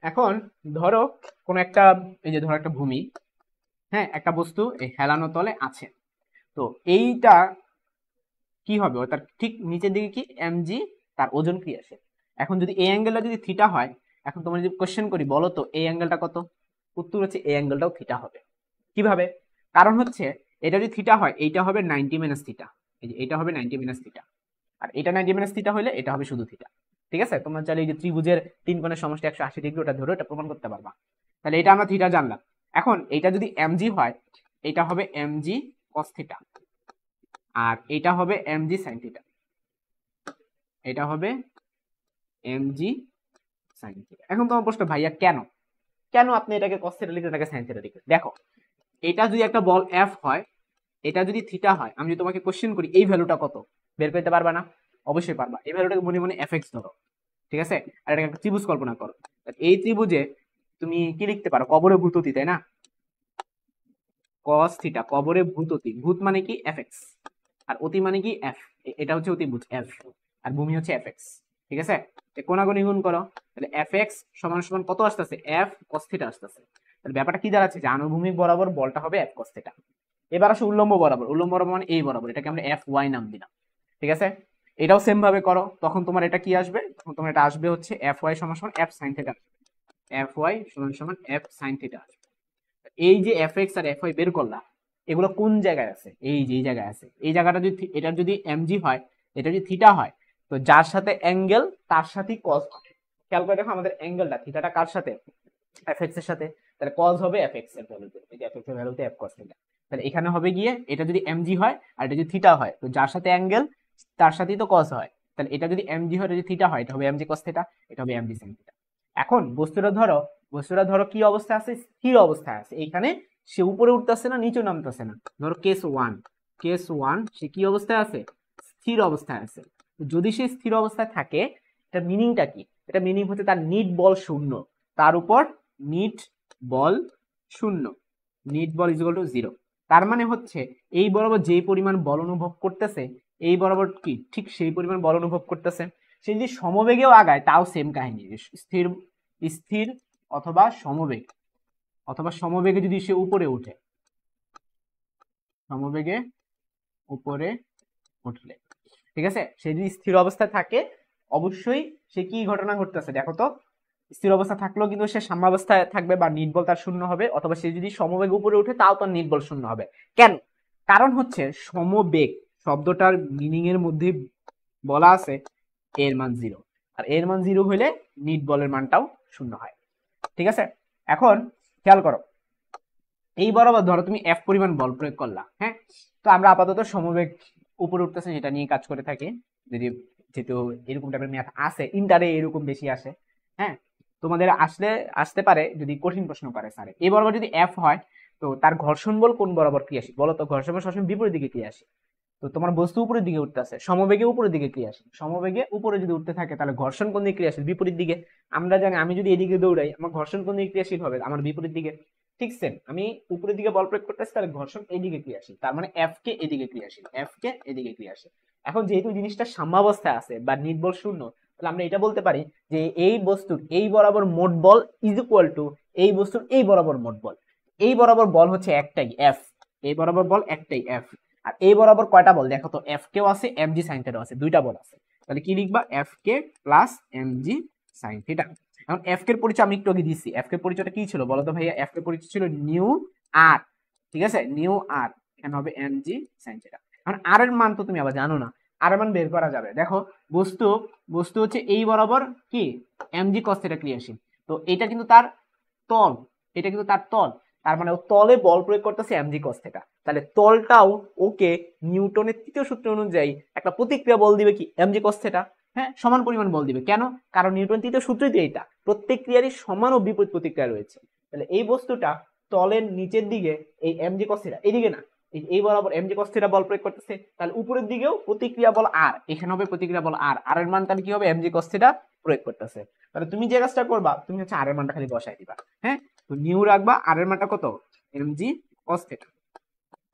এখন ধরো কোন একটা এই যে ধরো একটা ভূমি হ্যাঁ একটা বস্তু এই হেলানো তলে আছে তো এইটা কি হবে তার ঠিক নিচের দিকে কি এম তার ওজন কি আসে এখন যদি এই অ্যাঙ্গেলটা যদি থিটা হয় এখন তোমার যদি কোয়েশ্চেন করি বলো তো এই অ্যাঙ্গেলটা কত উত্তর হচ্ছে এই অ্যাঙ্গেলটাও থিটা হবে কিভাবে কারণ হচ্ছে এটা যদি থিটা হয় এইটা হবে নাইনটি মাইনাস থিটা এই যে এটা হবে নাইনটি মাইনাস থিটা আর এটা নাইনটি মাইনাস থিটা হলে এটা হবে শুধু থিটা ঠিক আছে তোমরা চাইলে এই যে ত্রিভুজের তিন কোণের সমষ্টি একশো আশি ডিগ্রি ওটা ধরে এটা প্রমাণ করতে পারবা তাহলে এটা আমরা থিটা জানলাম এখন এটা যদি এমজি হয় এটা হবে এমজি কস থিটা আর এটা হবে এমজি সাইন থিটা এটা হবে এমজি সাইন থিটা এখন তোমার প্রশ্ন ভাইয়া কেন কেন আপনি এটাকে কস থিটা লিখলেন এটাকে সাইন থিটা লিখলেন দেখো এটা যদি একটা বল এফ হয় এটা যদি থিটা হয় আমি যদি তোমাকে কোশ্চেন করি এই ভ্যালুটা কত বের করতে পারবা না অবশ্যই পারবা এই ভ্যালুটাকে মনে মনে এফ এক্স ধরো ঠিক আছে আর এটাকে একটা ত্রিভুজ কল্পনা করো এই ত্রিভুজে তুমি কি লিখতে পারো কবরে ভূততি তাই না কস থিটা কবরে ভূততি ভূত মানে কি এফ এক্স আর অতি মানে কি এফ এটা হচ্ছে অতিভূত এফ আর ভূমি হচ্ছে এফ এক্স ঠিক আছে কোনাগুণি গুণ করো তাহলে এফ এক্স সমান সমান কত আসতেছে এফ কস থিটা আসতেছে তাহলে ব্যাপারটা কি দাঁড়াচ্ছে যে আনুভূমিক বরাবর বলটা হবে এফ কস থেটা এবার আসে উল্লম্ব বরাবর উল্লম্ব বরাবর মানে এই বরাবর এটাকে আমরা এফ ওয়াই নাম দিলাম ঠিক আছে এটাও সেম ভাবে করো তখন তোমার এটা কি আসবে তখন তোমার এটা আসবে হচ্ছে এফ ওয়াই সমান সমান F sine theta F Y সমান সমান এফ সাইন থেটা আসবে এই যে এফ এক্স আর এফ ওয়াই বের করলাম এগুলো কোন জায়গায় আছে এই যে এই জায়গায় আছে এই জায়গাটা যদি এটা যদি এমজি হয় এটা যদি থিটা হয় তো যার সাথে অ্যাঙ্গেল তার সাথেই কস খেয়াল করে দেখো আমাদের অ্যাঙ্গেলটা থিটাটা কার সাথে এফ এক্স এর সাথে তাহলে কজ হবে এফ এক্স এর ভ্যালুতে এফ এক্স এর ভ্যালুতে এফ কস থিটা তাহলে এখানে হবে গিয়ে এটা যদি এমজি হয় আর এটা যদি থিটা হয় তো যার সাথে অ্যাঙ্গেল তার সাথেই তো কস হয় তাহলে এটা যদি এমজি হয় এটা যদি থিটা হয় এটা হবে জি কস থিটা এটা হবে এম জি sin থিটা এখন বস্তুটা ধরো বস্তুটা ধরো কি অবস্থায় আছে স্থির অবস্থায় আছে এইখানে সে উপরে উঠতেছে না নিচে নামতেছে না ধরো কেস ওয়ান কেস ওয়ান সে কি অবস্থায় আছে স্থির অবস্থায় আছে যদি সে স্থির অবস্থায় থাকে এটা মিনিংটা কি এটা মিনিং হচ্ছে তার নিট বল শূন্য তার উপর নিট বল শূন্য নিট বল ইজিকাল টু জিরো তার মানে হচ্ছে এই বরাবর যে পরিমাণ বল অনুভব করতেছে এই বরাবর কি ঠিক সেই পরিমাণ বল অনুভব করতেছে সে যদি সমবেগেও আগায় তাও সেম কাহিনী স্থির স্থির অথবা সমবেগ অথবা সমবেগে যদি সে উপরে উঠে সমবেগে উপরে উঠলে ঠিক আছে সে যদি স্থির অবস্থায় থাকে অবশ্যই সে কি ঘটনা ঘটতেছে দেখো তো স্থির অবস্থা থাকলেও কিন্তু সে সাম্যাবস্থায় থাকবে বা নিট বল তার শূন্য হবে অথবা সে যদি সমবেগ উপরে উঠে তাও তার নিট বল শূন্য হবে কেন কারণ হচ্ছে সমবেগ শব্দটার মিনিং এর মধ্যে বলা আছে এর মান জিরো আর এর মান জিরো হইলে নিট বলের মানটাও শূন্য হয় ঠিক আছে এখন খেয়াল করো এই বরাবর ধরো তুমি এফ পরিমাণ বল প্রয়োগ করলা হ্যাঁ তো আমরা আপাতত সমবেগ উপরে উঠতেছে সেটা নিয়ে কাজ করে থাকি যদি যেহেতু এরকম টাইপের ম্যাথ আসে ইন্টারে এরকম বেশি আসে হ্যাঁ তোমাদের আসলে আসতে পারে যদি কঠিন প্রশ্ন করে স্যারে এই বরাবর যদি এফ হয় তো তার ঘর্ষণ বল কোন বরাবর ক্রিয়াশীল বলো তো ঘর্ষণ বল সবসময় বিপরীত দিকে ক্রিয়াশীল তো তোমার বস্তু উপরের দিকে উঠতে আছে সমবেগে উপরের দিকে ক্রিয়াশীল সমবেগে উপরে যদি উঠতে থাকে তাহলে ঘর্ষণ কোন দিকে ক্রিয়াশীল বিপরীত দিকে আমরা জানি আমি যদি এদিকে দৌড়াই আমার ঘর্ষণ কোন দিকে ক্রিয়াশীল হবে আমার বিপরীত দিকে ঠিক সেম আমি উপরের দিকে বল প্রয়োগ করতেছি তাহলে ঘর্ষণ এদিকে ক্রিয়াশীল তার মানে এফ কে এদিকে ক্রিয়াশীল এফ কে এদিকে ক্রিয়াশীল এখন যেহেতু জিনিসটা সাম্যাবস্থায় আছে বা নির্বল শূন্য তাহলে আমরা এটা বলতে পারি যে এই বস্তুর এই বরাবর মোট বল ইজ ইকুয়াল টু এই বস্তুর এই বরাবর মোট বল এই বরাবর বল হচ্ছে একটাই এফ এই বরাবর বল একটাই এফ আর এই বরাবর কয়টা বল দেখো তো এফ কেও আছে এম জি সাইন আছে দুইটা বল আছে তাহলে কি লিখবা F K plus M G sine এখন এফ কে পরিচয় আমি একটু আগে দিচ্ছি এফ কে পরিচয়টা কি ছিল বলো তো ভাইয়া এফ কে পরিচয় ছিল নিউ আর ঠিক আছে নিউ আর এখানে হবে এম জি সাইন এখন আর এর মান তো তুমি আবার জানো না আর মান বের করা যাবে দেখো বস্তু বস্তু হচ্ছে এই বরাবর কি এমজি কস এটা ক্রিয়াশীল তো এটা কিন্তু তার তল এটা কিন্তু তার তল তার মানে ও তলে বল প্রয়োগ করতেছে এমজি কস থেটা তাহলে তলটাও ওকে নিউটনের তৃতীয় সূত্র অনুযায়ী একটা প্রতিক্রিয়া বল দিবে কি এমজি কস থেটা হ্যাঁ সমান পরিমাণ বল দিবে কেন কারণ নিউটন তৃতীয় সূত্রই দেয় এইটা প্রত্যেক ক্রিয়ারই সমান ও বিপরীত প্রতিক্রিয়া রয়েছে তাহলে এই বস্তুটা তলের নিচের দিকে এই এমজি কস থেটা এদিকে না এই বরাবর এম জি কস থিটা বল প্রয়োগ করতেছে তাহলে উপরের দিকেও প্রতিক্রিয়া বল আর এখানে হবে প্রতিক্রিয়া বল আর আর এর মান তাহলে কি হবে এম জি কস থিটা প্রয়োগ করতেছে তাহলে তুমি যে কাজটা করবা তুমি হচ্ছে আর এর মানটা খালি বসাই দিবা হ্যাঁ তো নিউ রাখবা আর এর মানটা কত এম জি কস থিটা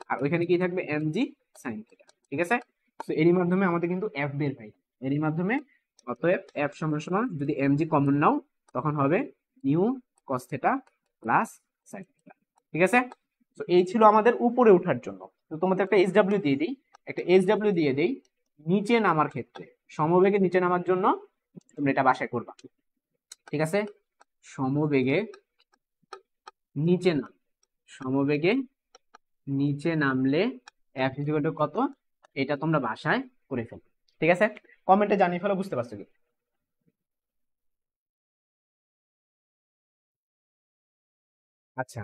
আর ওইখানে কি থাকবে এম জি সাইন থিটা ঠিক আছে তো এরই মাধ্যমে আমাদের কিন্তু এফ বের হয় এরই মাধ্যমে অতএব এফ সমান সমান যদি এম জি কমন নাও তখন হবে mu cos theta plus sine theta ঠিক আছে তো এই ছিল আমাদের উপরে ওঠার জন্য তো তোমাদের একটা এস ডাব্লিউ দিয়ে দিই একটা এস ডাব্লিউ দিয়ে দিই নিচে নামার ক্ষেত্রে সমবেগে নিচে নামার জন্য তোমরা এটা বাসায় করবা ঠিক আছে সমবেগে নিচে নাম সমবেগে নিচে নামলে এফ কত এটা তোমরা বাসায় করে ফেল ঠিক আছে কমেন্টে জানিয়ে ফেলো বুঝতে পারছো কি আচ্ছা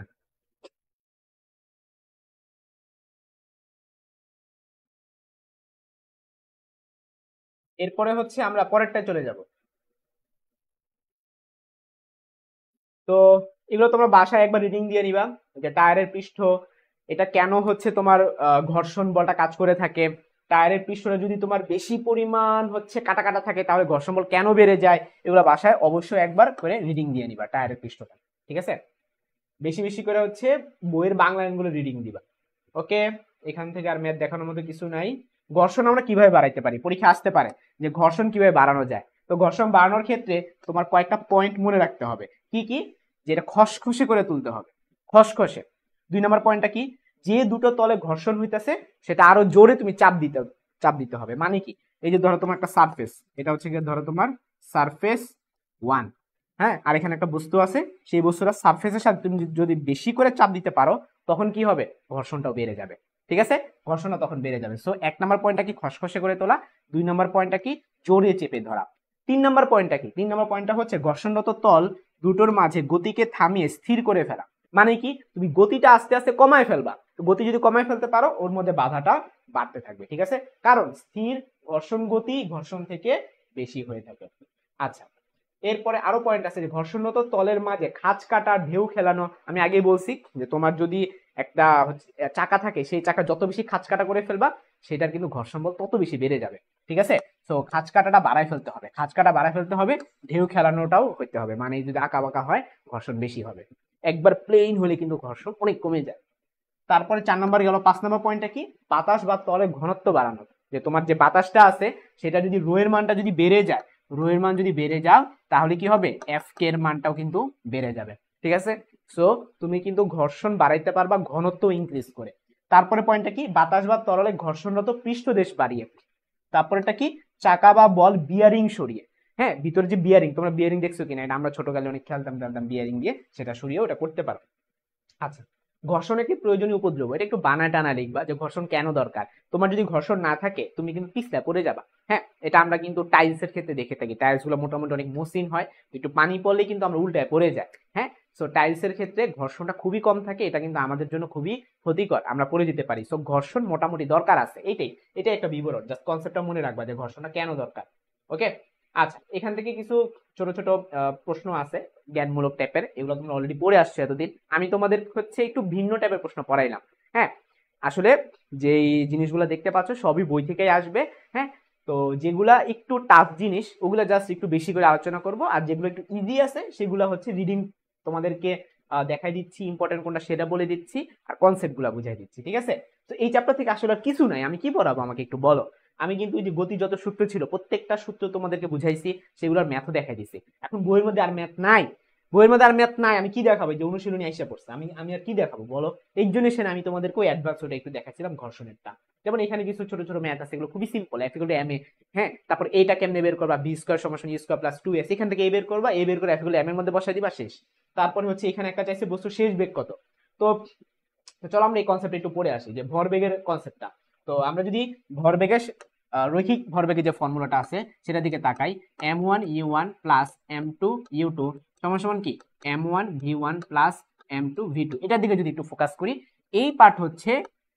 এরপরে হচ্ছে আমরা পরেরটায় চলে যাব তো এগুলো তোমরা বাসায় একবার রিডিং দিয়ে নিবা যে টায়ারের পৃষ্ঠ এটা কেন হচ্ছে তোমার ঘর্ষণ বলটা কাজ করে থাকে টায়ারের পৃষ্ঠটা যদি তোমার বেশি পরিমাণ হচ্ছে কাটা কাটা থাকে তাহলে ঘর্ষণ বল কেন বেড়ে যায় এগুলো বাসায় অবশ্যই একবার করে রিডিং দিয়ে নিবা টায়ারের পৃষ্ঠটা ঠিক আছে বেশি বেশি করে হচ্ছে বইয়ের বাংলা রিডিং দিবা ওকে এখান থেকে আর ম্যাথ দেখানোর মতো কিছু নাই ঘর্ষণ আমরা কিভাবে বাড়াইতে পারি পরীক্ষা আসতে পারে যে ঘর্ষণ কিভাবে বাড়ানো যায় তো ঘর্ষণ বাড়ানোর ক্ষেত্রে তোমার কয়েকটা পয়েন্ট মনে রাখতে হবে কি কি যেটা খসখসে করে তুলতে হবে খসখসে দুই নম্বর পয়েন্টটা কি যে দুটো তলে ঘর্ষণ হইতেছে সেটা আরো জোরে তুমি চাপ দিতে চাপ দিতে হবে মানে কি এই যে ধরো তোমার একটা সারফেস এটা হচ্ছে গিয়ে ধরো তোমার সারফেস ওয়ান হ্যাঁ আর এখানে একটা বস্তু আছে সেই বস্তুটা সারফেসের সাথে তুমি যদি বেশি করে চাপ দিতে পারো তখন কি হবে ঘর্ষণটাও বেড়ে যাবে ঠিক আছে ঘর্ষণ তখন বেড়ে যাবে সো এক নম্বর পয়েন্টটা কি খসখসে করে তোলা দুই নম্বর পয়েন্টটা কি জোরে চেপে ধরা তিন নম্বর পয়েন্টটা কি তিন নম্বর পয়েন্টটা হচ্ছে ঘর্ষণরত তল দুটোর মাঝে গতিকে থামিয়ে স্থির করে ফেলা মানে কি তুমি গতিটা আস্তে আস্তে কমায় ফেলবা তো গতি যদি কমায় ফেলতে পারো ওর মধ্যে বাধাটা বাড়তে থাকবে ঠিক আছে কারণ স্থির ঘর্ষণ গতি ঘর্ষণ থেকে বেশি হয়ে থাকে আচ্ছা এরপরে আরো পয়েন্ট আছে যে ঘর্ষণরত তলের মাঝে খাঁজ কাটা ঢেউ খেলানো আমি আগেই বলছি যে তোমার যদি একটা চাকা থাকে সেই চাকা যত বেশি খাঁচ কাটা করে ফেলবা সেটার কিন্তু ঘর্ষণ বল তত বেশি বেড়ে যাবে ঠিক আছে তো খাঁচ কাটাটা বাড়ায় ফেলতে হবে খাঁচ কাটা বাড়ায় ফেলতে হবে ঢেউ খেলানোটাও করতে হবে মানে যদি আঁকা বাঁকা হয় ঘর্ষণ বেশি হবে একবার প্লেন হলে কিন্তু ঘর্ষণ অনেক কমে যায় তারপরে চার নম্বর গেল পাঁচ নম্বর পয়েন্টটা কি বাতাস বা তলের ঘনত্ব বাড়ানো যে তোমার যে বাতাসটা আছে সেটা যদি রোয়ের মানটা যদি বেড়ে যায় রোয়ের মান যদি বেড়ে যাও তাহলে কি হবে এফ কে এর মানটাও কিন্তু বেড়ে যাবে ঠিক আছে সো তুমি কিন্তু ঘর্ষণ বাড়াইতে পারবা ঘনত্ব ইনক্রিজ করে তারপরে পয়েন্টটা কি বাতাস বা তরলে ঘর্ষণরত পৃষ্ঠদেশ বাড়িয়ে তারপরেটা কি চাকা বা বল বিয়ারিং সরিয়ে হ্যাঁ ভিতরে যে বিয়ারিং তোমরা বিয়ারিং দেখছো কিনা এটা আমরা ছোটকালে অনেক খেলতাম খেলতাম বিয়ারিং দিয়ে সেটা সরিয়ে ওটা করতে পারো আচ্ছা ঘর্ষণ একটি প্রয়োজনীয় উপদ্রব এটা একটু বানা টানা লিখবা যে ঘর্ষণ কেন দরকার তোমার যদি ঘর্ষণ না থাকে তুমি কিন্তু পিছলা পড়ে যাবা হ্যাঁ এটা আমরা কিন্তু টাইলসের ক্ষেত্রে দেখে থাকি টাইলস গুলো মোটামুটি অনেক মসৃণ হয় একটু পানি পড়লে কিন্তু আমরা উল্টায় পড়ে যাই হ্যাঁ সো টাইলসের ক্ষেত্রে ঘর্ষণটা খুবই কম থাকে এটা কিন্তু আমাদের জন্য খুবই ক্ষতিকর আমরা পড়ে যেতে পারি সো ঘর্ষণ মোটামুটি দরকার আছে এইটাই এটা একটা বিবরণ জাস্ট কনসেপ্টটা মনে রাখবা যে ঘর্ষণটা কেন দরকার ওকে আচ্ছা এখান থেকে কিছু ছোট ছোট প্রশ্ন আছে জ্ঞানমূলক টাইপের এগুলো তোমরা অলরেডি পড়ে আসছো এতদিন আমি তোমাদের হচ্ছে একটু ভিন্ন টাইপের প্রশ্ন পড়াইলাম হ্যাঁ আসলে যে জিনিসগুলো দেখতে পাচ্ছ সবই বই থেকেই আসবে হ্যাঁ তো যেগুলা একটু টাফ জিনিস ওগুলা জাস্ট একটু বেশি করে আলোচনা করব আর যেগুলো একটু ইজি আছে সেগুলো হচ্ছে রিডিং তোমাদেরকে দেখাই দিচ্ছি ইম্পর্টেন্ট কোনটা সেটা বলে দিচ্ছি আর গুলা বুঝাই দিচ্ছি ঠিক আছে তো এই চ্যাপ্টার থেকে আসলে আর কিছু নাই আমি কি পড়াবো আমাকে একটু বলো আমি কিন্তু ওই যে গতি যত সূত্র ছিল প্রত্যেকটা সূত্র তোমাদেরকে বুঝাইছি সেগুলোর ম্যাথও দেখাই দিছি এখন বইয়ের মধ্যে আর ম্যাথ নাই বইয়ের মধ্যে আর ম্যাথ নাই আমি কি দেখাবো যে অনুশীলনী আইসা পড়ছে আমি আমি আর কি দেখাবো বলো এই জন্য সেন আমি তোমাদেরকে ওই অ্যাডভান্স ওটা একটু দেখাছিলাম ঘর্ষণেরটা যেমন এখানে কিছু ছোট ছোট ম্যাথ আছে এগুলো খুবই simple F equal M A হ্যাঁ তারপর এটা কেমনে বের করবা বি স্কোয়ার সমস্যা U square plus two S এখান থেকে এ বের করবা এ বের করে এফ ইকুয়াল এম এর মধ্যে বসাই দিবা শেষ তারপরে হচ্ছে এখানে একটা চাইছে বস্তু শেষ বেগ কত তো চলো আমরা এই কনসেপ্ট একটু পড়ে আসি যে ভরবেগের কনসেপ্টটা তো আমরা যদি ভরবেগের রৈখিক ভরবেগের যে ফর্মুলাটা আছে সেটার দিকে তাকাই M one U one plus M two U two সমান সমান কি M one V one plus M two V two এটার দিকে যদি একটু ফোকাস করি এই পার্ট হচ্ছে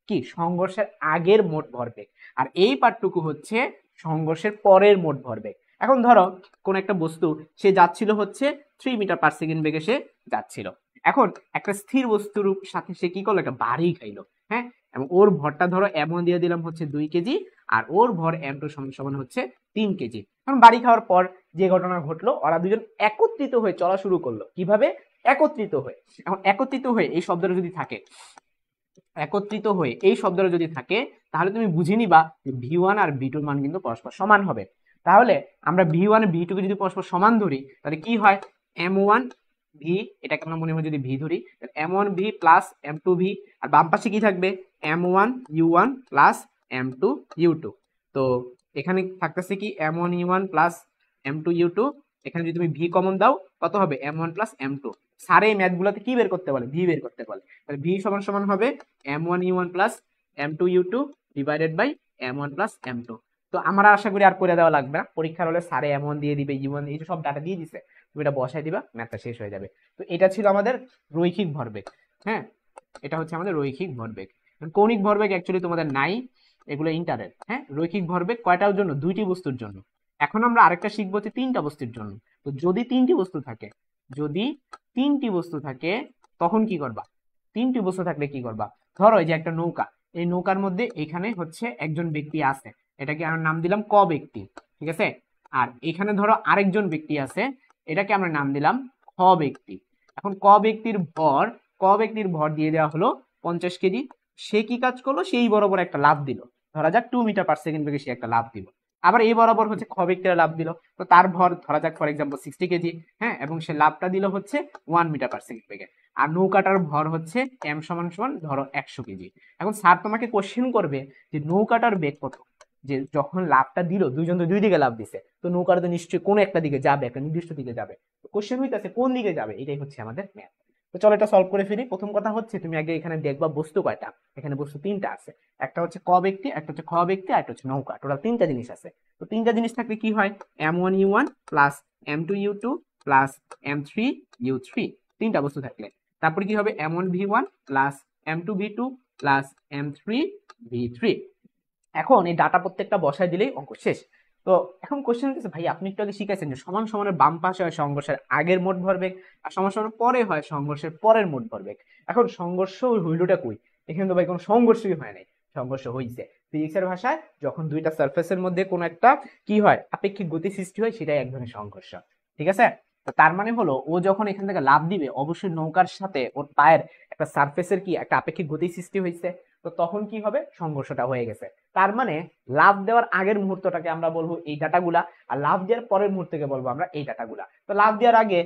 কি সংঘর্ষের আগের মোট ভরবেগ আর এই পার্টটুকু হচ্ছে সংঘর্ষের পরের মোট ভরবেগ এখন ধরো কোন একটা বস্তু সে যাচ্ছিল হচ্ছে থ্রি মিটার পার সেকেন্ড বেগে সে যাচ্ছিল এখন একটা স্থির বস্তুর সাথে সে কি করলো একটা বাড়ি খাইলো হ্যাঁ এবং ওর ভরটা ধরো এমন দিয়ে দিলাম হচ্ছে দুই কেজি আর ওর ভর এম টু সমান সমান হচ্ছে তিন কেজি এখন বাড়ি খাওয়ার পর যে ঘটনা ঘটলো ওরা দুজন একত্রিত হয়ে চলা শুরু করলো কিভাবে একত্রিত হয়ে এখন একত্রিত হয়ে এই শব্দটা যদি থাকে একত্রিত হয়ে এই শব্দটা যদি থাকে তাহলে তুমি বুঝে নিবা ভি ওয়ান আর ভি টুর মান কিন্তু পরস্পর সমান হবে তাহলে আমরা ভি ওয়ান ভি টুকে যদি পরস্পর সমান ধরি তাহলে কি হয় এম ওয়ান ভি এটাকে আমরা মনে হয় যদি ভি ধরি M one V plus M two V আর বাম পাশে কি থাকবে M one U one plus M two U two তো এখানে থাকতেছে কি M one U one plus M two U two এখানে যদি তুমি ভি কমন দাও কত হবে M one plus M two sir এই ম্যাথগুলোতে কি বের করতে বলে ভি বের করতে বলে তাহলে ভি সমান সমান হবে M one U one plus M two U two divided by M one plus M two তো আমরা আশা করি আর করে দেওয়া লাগবে না পরীক্ষার হলে সারে এম ওয়ান দিয়ে দিবে ইউ e ওয়ান এই সব ডাটা দিয়ে দিছে তুমি এটা বসাই দিবা ম্যাথটা শেষ হয়ে যাবে তো এটা ছিল আমাদের রৈখিক ভরবেগ হ্যাঁ এটা হচ্ছে আমাদের রৈখিক ভরবেগ কৌণিক ভরবেগ অ্যাকচুয়ালি তোমাদের নাই এগুলো ইন্টারের হ্যাঁ রৈখিক ভরবেগ কয়টার জন্য দুইটি বস্তুর জন্য এখন আমরা আরেকটা শিখবো যে তিনটা বস্তুর জন্য তো যদি তিনটি বস্তু থাকে যদি তিনটি বস্তু থাকে তখন কি করবা তিনটি বস্তু থাকলে কি করবা ধরো যে একটা নৌকা এই নৌকার মধ্যে এখানে হচ্ছে একজন ব্যক্তি আছে এটাকে আমরা নাম দিলাম ক ব্যক্তি ঠিক আছে আর এখানে ধরো আরেকজন ব্যক্তি আছে এটাকে আমরা নাম দিলাম খ ব্যক্তি এখন ক ব্যক্তির ভর ক ব্যক্তির ভর দিয়ে দেওয়া হলো পঞ্চাশ কেজি সে কি কাজ করলো সেই বরাবর একটা লাভ দিল ধরা যাক টু মিটার পার সেকেন্ড বেগে সে একটা লাভ দিল আবার এই বরাবর হচ্ছে খ ব্যক্তিরা লাভ দিল তো তার ভর ধরা যাক ফর এক্সাম্পল সিক্সটি কেজি হ্যাঁ এবং সে লাভটা দিল হচ্ছে ওয়ান মিটার পার সেকেন্ড বেগে আর নৌকাটার ভর হচ্ছে এম সমান সমান ধরো একশো কেজি এখন স্যার তোমাকে কোশ্চেন করবে যে নৌকাটার বেগ কত যে যখন লাভটা দিল দুজন তো দুই দিকে লাভ দিছে তো নৌকাটা তো নিশ্চয়ই কোনো একটা দিকে যাবে একটা নির্দিষ্ট দিকে যাবে কোশ্চেন হইতেছে কোন দিকে যাবে এটাই হচ্ছে আমাদের ম্যাথ তো চলো এটা সলভ করে ফেলি প্রথম কথা হচ্ছে তুমি আগে এখানে দেখবা বস্তু কয়টা এখানে বস্তু তিনটা আছে একটা হচ্ছে ক ব্যক্তি একটা হচ্ছে খ ব্যক্তি আর একটা হচ্ছে নৌকা টোটাল তিনটা জিনিস আছে তো তিনটা জিনিস থাকলে কি হয় M one U one plus M two U two plus M three U three তিনটা বস্তু থাকলে তারপর কি হবে M one V one plus M two V two plus M three V three এখন এই ডাটা প্রত্যেকটা বসায় দিলেই অঙ্ক শেষ তো এখন কোশ্চেন হচ্ছে ভাই আপনি একটু আগে শিখাইছেন যে সমান সমানের বাম পাশে হয় সংঘর্ষের আগের মোট ভরবেগ আর সমান সমানের পরে হয় সংঘর্ষের পরের মোট ভরবেগ এখন সংঘর্ষ হইলটা কই এখানে তো ভাই কোনো সংঘর্ষই হয় নাই সংঘর্ষ হয়েছে ফিজিক্সের ভাষায় যখন দুইটা সার্ফেসের মধ্যে কোনো একটা কি হয় আপেক্ষিক গতি সৃষ্টি হয় সেটাই এক ধরনের সংঘর্ষ ঠিক আছে তার মানে হলো ও যখন এখান থেকে লাভ দিবে অবশ্যই নৌকার সাথে ওর পায়ের একটা সার্ফেসের কি একটা আপেক্ষিক গতি সৃষ্টি হয়েছে তো তখন কি হবে সংঘর্ষটা হয়ে গেছে তার মানে লাভ দেওয়ার আগের মুহূর্তটাকে আমরা বলবো এই ডাটাগুলা আর লাভ দেওয়ার পরের মুহূর্তকে বলবো আমরা এই ডাটাগুলা তো লাভ দেওয়ার আগে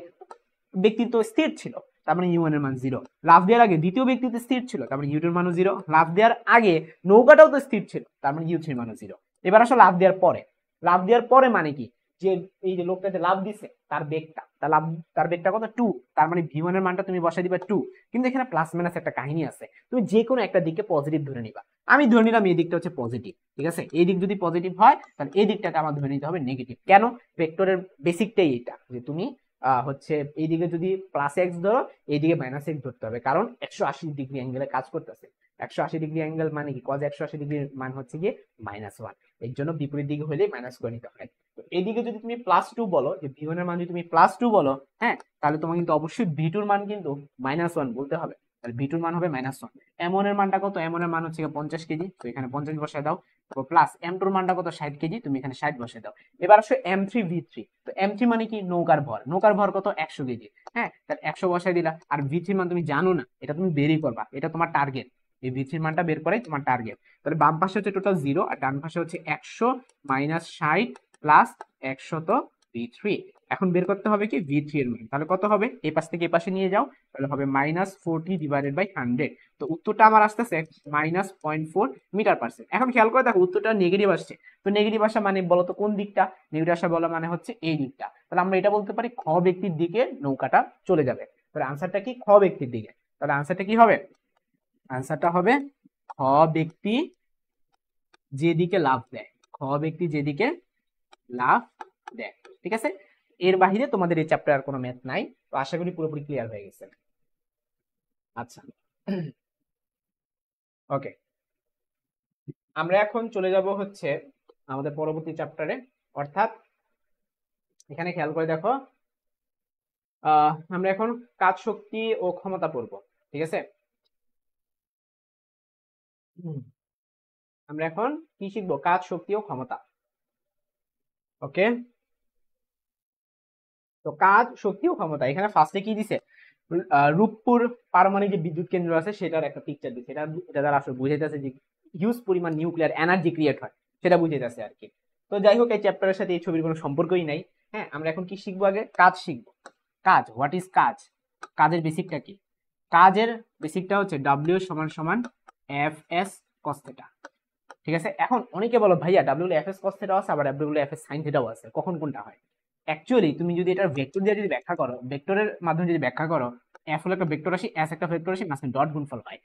ব্যক্তিত্ব স্থির ছিল তার মানে ইউ এর মান জিরো লাভ দেওয়ার আগে দ্বিতীয় ব্যক্তিত্ব স্থির ছিল তার মানে ইউটির মানও জিরো লাভ দেওয়ার আগে নৌকাটাও তো স্থির ছিল তার মানে ইউ থ্রির মানও জিরো এবার আসো লাভ দেওয়ার পরে লাভ দেওয়ার পরে মানে কি যে এই যে লোকটা যে লাভ দিছে তার বেগটা তার লাভ তার বেগটা কত টু তার মানে ভি ওয়ানের মানটা তুমি বসাই দিবা টু কিন্তু এখানে প্লাস মাইনাস একটা কাহিনী আছে তুমি যে কোনো একটা দিককে পজিটিভ ধরে নিবা আমি ধরে নিলাম এই দিকটা হচ্ছে পজিটিভ ঠিক আছে এই দিক যদি পজিটিভ হয় তাহলে এই দিকটাকে আমার ধরে নিতে হবে নেগেটিভ কেন ভেক্টরের বেসিকটাই এটা যে তুমি হচ্ছে এইদিকে যদি প্লাস এক্স ধরো এইদিকে মাইনাস এক্স ধরতে হবে কারণ একশো আশি ডিগ্রি অ্যাঙ্গেলে কাজ করতেছে একশো আশি ডিগ্রি অ্যাঙ্গেল মানে কি cos একশো আশি ডিগ্রির মান হচ্ছে গিয়ে মাইনাস ওয়ান এর জন্য বিপরীত দিকে হলে মাইনাস করে নিতে হয় তো এদিকে যদি তুমি প্লাস টু বলো যে v1 এর মান যদি তুমি +2 বলো হ্যাঁ তাহলে তোমাকে কিন্তু অবশ্যই v2 এর মান কিন্তু মাইনাস ওয়ান বলতে হবে তাহলে v2 এর মান হবে মাইনাস ওয়ান এর মানটা কত m1 এর মান হচ্ছে পঞ্চাশ কেজি তো এখানে পঞ্চাশ বসায় দাও তারপর প্লাস এম টুর মানটা কত ষাট কেজি তুমি এখানে ষাট বসায় দাও এবার আসো এম থ্রি ভি থ্রি তো এম থ্রি মানে কি নৌকার ভর নৌকার ভর কত একশো কেজি হ্যাঁ তাহলে একশো বসায় দিলা আর ভি থ্রি মান তুমি জানো না এটা তুমি বেরি করবা এটা তোমার টার্গেট এই ভিসির মানটা বের করে তোমার টার্গেট তাহলে বাম পাশে হচ্ছে টোটাল জিরো আর ডান পাশে হচ্ছে একশো মাইনাস ষাট প্লাস একশত ভি থ্রি এখন বের করতে হবে কি ভি থ্রি এর মান তাহলে কত হবে এই পাশ থেকে এই পাশে নিয়ে যাও তাহলে হবে minus forty divided by hundred তো উত্তরটা আমার আসতেছে minus point four metre percent এখন খেয়াল করে দেখো উত্তরটা নেগেটিভ আসছে তো নেগেটিভ আসা মানে বলো তো কোন দিকটা নেগেটিভ আসা বলা মানে হচ্ছে এই দিকটা তাহলে আমরা এটা বলতে পারি খ ব্যক্তির দিকে নৌকাটা চলে যাবে তাহলে আনসারটা কি খ ব্যক্তির দিকে তাহলে আনসারটা কি হবে আনসারটা হবে খ ব্যক্তি যেদিকে লাভ দেয় খ ব্যক্তি যেদিকে লাভ দেয় ঠিক আছে এর বাহিরে তোমাদের এই চ্যাপ্টার আর কোনো ম্যাথ নাই তো আশা করি পুরোপুরি ক্লিয়ার হয়ে গেছে আচ্ছা ওকে আমরা এখন চলে যাব হচ্ছে আমাদের পরবর্তী চ্যাপ্টারে অর্থাৎ এখানে খেয়াল করে দেখো আমরা এখন কাজ শক্তি ও ক্ষমতা পড়ব ঠিক আছে আমরা এখন কি শিখবো কাজ শক্তি ও ক্ষমতা ওকে তো কাজ শক্তি ও ক্ষমতা এখানে ফার্স্টে কি দিছে রূপপুর পারমাণবিক যে বিদ্যুৎ কেন্দ্র আছে সেটার একটা পিকচার দিচ্ছে এটা এটা দ্বারা আসলে বুঝাইতেছে যে হিউজ পরিমাণ নিউক্লিয়ার এনার্জি ক্রিয়েট হয় সেটা বুঝাইতেছে আর কি তো যাই হোক এই চ্যাপ্টারের সাথে এই ছবির কোনো সম্পর্কই নাই হ্যাঁ আমরা এখন কি শিখবো আগে কাজ শিখবো কাজ হোয়াট ইজ কাজ কাজের বেসিকটা কি কাজের বেসিকটা হচ্ছে ডাব্লিউ সমান সমান এফ এস কস্তেটা ঠিক আছে এখন অনেকে বলো ভাইয়া ডাব্লিউল এফ এস কস্তেটাও আছে আবার ডাব্লিউল এফ এস সাইন থেটাও আছে কখন কোনটা হয় অ্যাকচুয়ালি তুমি যদি এটার ভেক্টর দিয়ে যদি ব্যাখ্যা করো ভেক্টরের মাধ্যমে যদি ব্যাখ্যা করো এফ হলো একটা ভেক্টর রাশি এস একটা ভেক্টর রাশি মাঝখানে ডট গুণফল হয়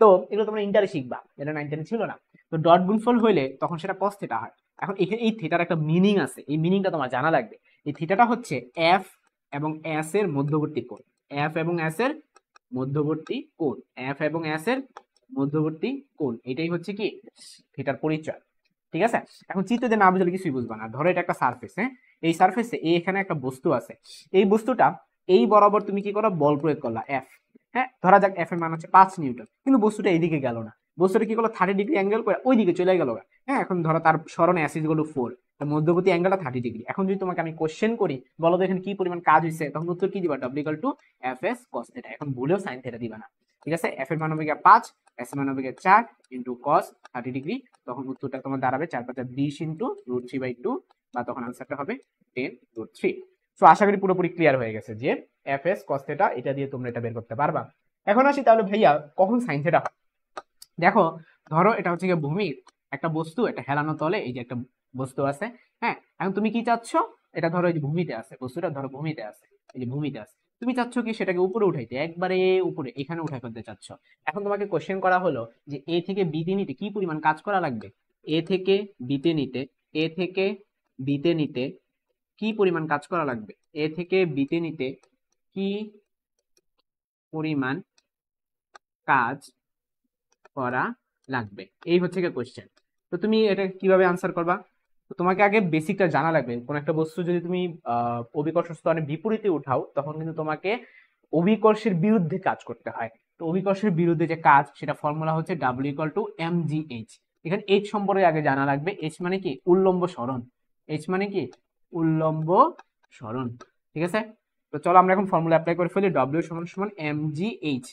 তো এগুলো তোমরা ইন্টারে শিখবা এটা নাইন টেন ছিল না তো ডট গুণফল হইলে তখন সেটা কস থেটা হয় এখন এখানে এই থিটার একটা মিনিং আছে এই মিনিংটা তোমার জানা লাগবে এই থিটাটা হচ্ছে এফ এবং এস এর মধ্যবর্তী কোণ এফ এবং এস এর মধ্যবর্তী কোণ এফ এবং এস এর মধ্যবর্তী কোণ এটাই হচ্ছে কি থিটার পরিচয় ঠিক আছে এখন চিত্র চিত্রতে না বুঝলে কিছুই বুঝবা না ধরো এটা একটা সারফেস হ্যাঁ এই সারফেসে এই এখানে একটা বস্তু আছে এই বস্তুটা এই বরাবর তুমি কি করো বল প্রয়োগ করলা এফ হ্যাঁ ধরা যাক এফ এর মান হচ্ছে পাঁচ নিউটন কিন্তু বস্তুটা এইদিকে গেল না বস্তুটা কি করলো থার্টি ডিগ্রি অ্যাঙ্গেল করে ওই দিকে চলে গেল হ্যাঁ এখন ধরো তার স্মরণ অ্যাসিড গুলো ফোর মধ্যবর্তী অ্যাঙ্গেলটা থার্টি ডিগ্রি এখন যদি তোমাকে আমি কোশ্চেন করি বলো এখানে কি পরিমাণ কাজ হয়েছে তখন উত্তর কি দিবা W to F S cos এখন ভুলেও সাইন থেটা দিবা না ঠিক আছে এফ এর মান হবে গিয়ে পাঁচ এস এর মান হবে গিয়ে চার ইন্টু কস থার্টি ডিগ্রি তখন উত্তরটা তোমার দাঁড়াবে চার পাঁচ বিশ into root three by two বা তখন আনসারটা হবে টেন রুট থ্রি সো আশা করি পুরোপুরি ক্লিয়ার হয়ে গেছে যে এফ এস কস থেটা এটা দিয়ে তোমরা এটা বের করতে পারবা এখন আসি তাহলে ভাইয়া কখন সাইন থেটা হয় দেখো ধরো এটা হচ্ছে গিয়ে ভূমির একটা বস্তু এটা হেলানো তলে এই যে একটা বস্তু আছে হ্যাঁ এখন তুমি কি চাচ্ছ এটা ধরো এই যে ভূমিতে আছে বস্তুটা ধরো ভূমিতে আছে এই যে ভূমিতে আছে তুমি চাচ্ছ কি সেটাকে উপরে উঠাইতে একবারে উপরে এখানে উঠাই ফেলতে চাচ্ছ এখন তোমাকে কোশ্চেন করা হলো যে এ থেকে বিতে নিতে কি পরিমাণ কাজ করা লাগবে এ থেকে বিতে নিতে এ থেকে বিতে নিতে কি পরিমাণ কাজ করা লাগবে এ থেকে বিতে নিতে কি পরিমাণ কাজ করা লাগবে এই হচ্ছে কি কোশ্চেন তো তুমি এটা কিভাবে আনসার করবা তো তোমাকে আগে বেসিকটা জানা লাগবে কোন একটা বস্তু যদি তুমি অভিকর্ষ স্তরে বিপরীতে উঠাও তখন কিন্তু তোমাকে অভিকর্ষের বিরুদ্ধে কাজ করতে হয় তো অভিকর্ষের বিরুদ্ধে যে কাজ সেটা ফর্মুলা হচ্ছে W equal to M G H এখানে এইচ সম্পর্কে আগে জানা লাগবে এইচ মানে কি উল্লম্ব সরণ এইচ মানে কি উল্লম্ব সরণ ঠিক আছে তো চলো আমরা এখন ফর্মুলা অ্যাপ্লাই করে ফেলি ডাব্লিউ সমান সমান এম জি এইচ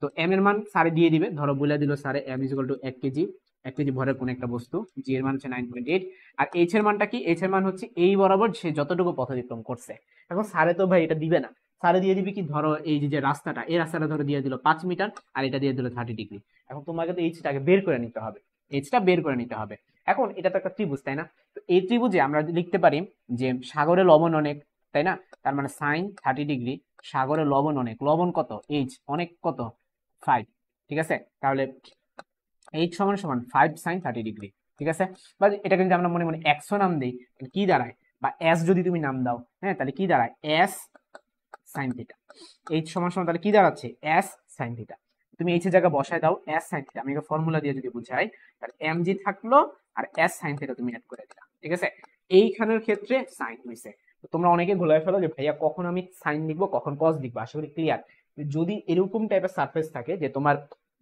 তো এম এর মান সারে দিয়ে দিবে ধরো বলে দিল সারে এম ইজ ইকাল টু এক কেজি এক কেজি ভরের কোনো একটা বস্তু জি এর মান হচ্ছে নাইন পয়েন্ট এইট আর এইচ এর মানটা কি এইচ এর মান হচ্ছে এই বরাবর সে যতটুকু পথ অতিক্রম করছে এখন সারে তো ভাই এটা দিবে না সারে দিয়ে দিবি কি ধরো এই যে রাস্তাটা এই রাস্তাটা ধরো দিয়ে দিল পাঁচ মিটার আর এটা দিয়ে দিল থার্টি ডিগ্রি এখন তোমাকে তো এইচটাকে বের করে নিতে হবে এইচটা বের করে নিতে হবে এখন এটা তো একটা ত্রিভুজ তাই না তো এই ত্রিভুজে আমরা লিখতে পারি যে সাগরে লবণ অনেক তাই না তার মানে সাইন থার্টি ডিগ্রি সাগরে লবণ অনেক লবণ কত এইচ অনেক কত ফাইভ ঠিক আছে তাহলে এইচ সমান সমান ফাইভ সাইন থার্টি ডিগ্রি ঠিক আছে বা এটাকে যদি আমরা মনে মনে একশো নাম দিই তাহলে কি দাঁড়ায় বা এস যদি তুমি নাম দাও হ্যাঁ তাহলে কি দাঁড়ায় এস সাইন থিটা এইচ সমান সমান তাহলে কি দাঁড়াচ্ছে এস সাইন থিটা তুমি এইচের জায়গায় বসায় দাও এস সাইন থিটা আমি ফর্মুলা দিয়ে যদি বুঝাই তাহলে এম জি থাকলো আর এস সাইন থিটা তুমি অ্যাড করে দিলা ঠিক আছে এইখানের ক্ষেত্রে সাইন হয়েছে তোমরা অনেকে ঘোলায় ফেলো যে ভাইয়া কখন আমি সাইন লিখবো কখন কস লিখবো আশা করি ক্লিয়ার যদি এরকম টাইপের সারফেস থাকে যে তোমার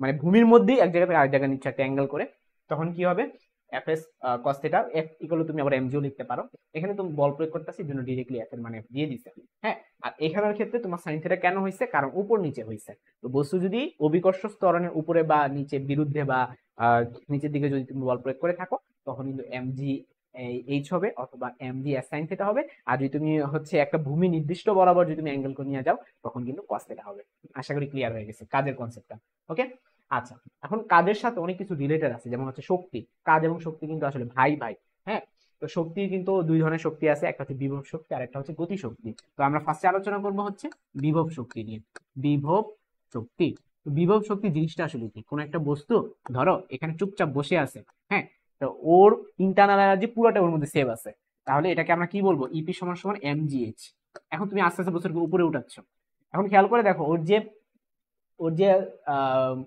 মানে ভূমির মধ্যেই এক জায়গা থেকে আরেক জায়গা নিচ্ছে একটা অ্যাঙ্গেল করে তখন কি হবে F S cos theta F equal তুমি আবার এমজিও লিখতে পারো এখানে তুমি বল প্রয়োগ করতেছি জন্য ডিরেক্টলি এফ এর মানে দিয়ে দিছে হ্যাঁ আর এখানের ক্ষেত্রে তোমার সাইন থিটা কেন হয়েছে কারণ উপর নিচে হয়েছে তো বস্তু যদি অভিকর্ষ ত্বরণের উপরে বা নিচে বিরুদ্ধে বা নিচের দিকে যদি তুমি বল প্রয়োগ করে থাকো তখন কিন্তু এমজি এইচ হবে অথবা এমজি সাইন থিটা হবে আর যদি তুমি হচ্ছে একটা ভূমি নির্দিষ্ট বরাবর যদি তুমি অ্যাঙ্গেল করে নিয়ে যাও তখন কিন্তু কস থিটা হবে আশা করি ক্লিয়ার হয়ে গেছে কাজের কনসেপ্টটা ওকে আচ্ছা এখন কাজের সাথে অনেক কিছু রিলেটেড আছে যেমন হচ্ছে শক্তি কাজ এবং শক্তি কিন্তু আসলে ভাই ভাই হ্যাঁ তো শক্তি কিন্তু দুই ধরনের শক্তি আছে একটা হচ্ছে বিভব শক্তি আর একটা হচ্ছে গতি শক্তি তো আমরা ফার্স্টে আলোচনা করব হচ্ছে বিভব শক্তি নিয়ে বিভব শক্তি তো বিভব শক্তি জিনিসটা আসলে কি কোন একটা বস্তু ধরো এখানে চুপচাপ বসে আছে হ্যাঁ তো ওর ইন্টারনাল এনার্জি পুরোটা ওর মধ্যে সেভ আছে তাহলে এটাকে আমরা কি বলবো ইপি e সমান সমান এমজিএইচ এখন তুমি আস্তে আস্তে বছর উপরে উঠাচ্ছ এখন খেয়াল করে দেখো ওর যে ওর যে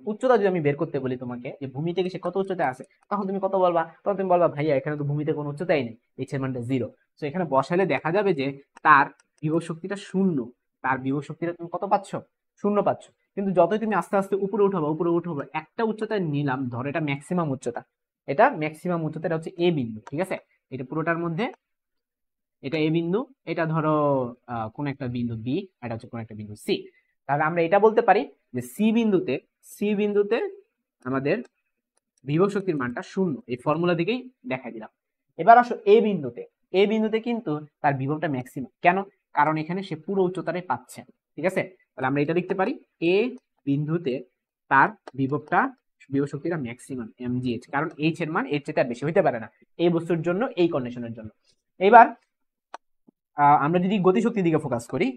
উচ্চতা যদি আমি বের করতে বলি তোমাকে যে ভূমি থেকে সে কত উচ্চতায় আছে তখন তুমি কত বলবা তখন তুমি বলবা ভাইয়া এখানে তো ভূমিতে কোনো উচ্চতাই নেই এইচের মানটা জিরো তো এখানে বসালে দেখা যাবে যে তার বিভব শক্তিটা শূন্য তার বিভব শক্তিটা তুমি কত পাচ্ছ শূন্য পাচ্ছ কিন্তু যতই তুমি আস্তে আস্তে উপরে উঠাবো উপরে উঠাবো একটা উচ্চতায় নিলাম ধরো এটা ম্যাক্সিমাম উচ্চতা এটা ম্যাক্সিমাম উচ্চতা এটা হচ্ছে এ বিন্দু ঠিক আছে এটা পুরোটার মধ্যে এটা এ বিন্দু এটা ধরো কোন একটা বিন্দু বি এটা হচ্ছে কোন একটা বিন্দু সি তাহলে আমরা এটা বলতে পারি যে সি বিন্দুতে সি বিন্দুতে আমাদের বিভব শক্তির মানটা শূন্য এই ফর্মুলা দিকেই দেখা দিলাম এবার আসো এ বিন্দুতে এ বিন্দুতে কিন্তু তার বিভবটা ম্যাক্সিমাম কেন কারণ এখানে সে পুরো উচ্চতারে পাচ্ছে ঠিক আছে তাহলে আমরা এটা লিখতে পারি এ বিন্দুতে তার বিভবটা বিভব শক্তিটা ম্যাক্সিমাম এম জি এইচ কারণ এইচ এর মান এর চেয়ে বেশি হইতে পারে না এই বস্তুর জন্য এই কন্ডিশনের জন্য এবার আমরা যদি গতিশক্তির দিকে ফোকাস করি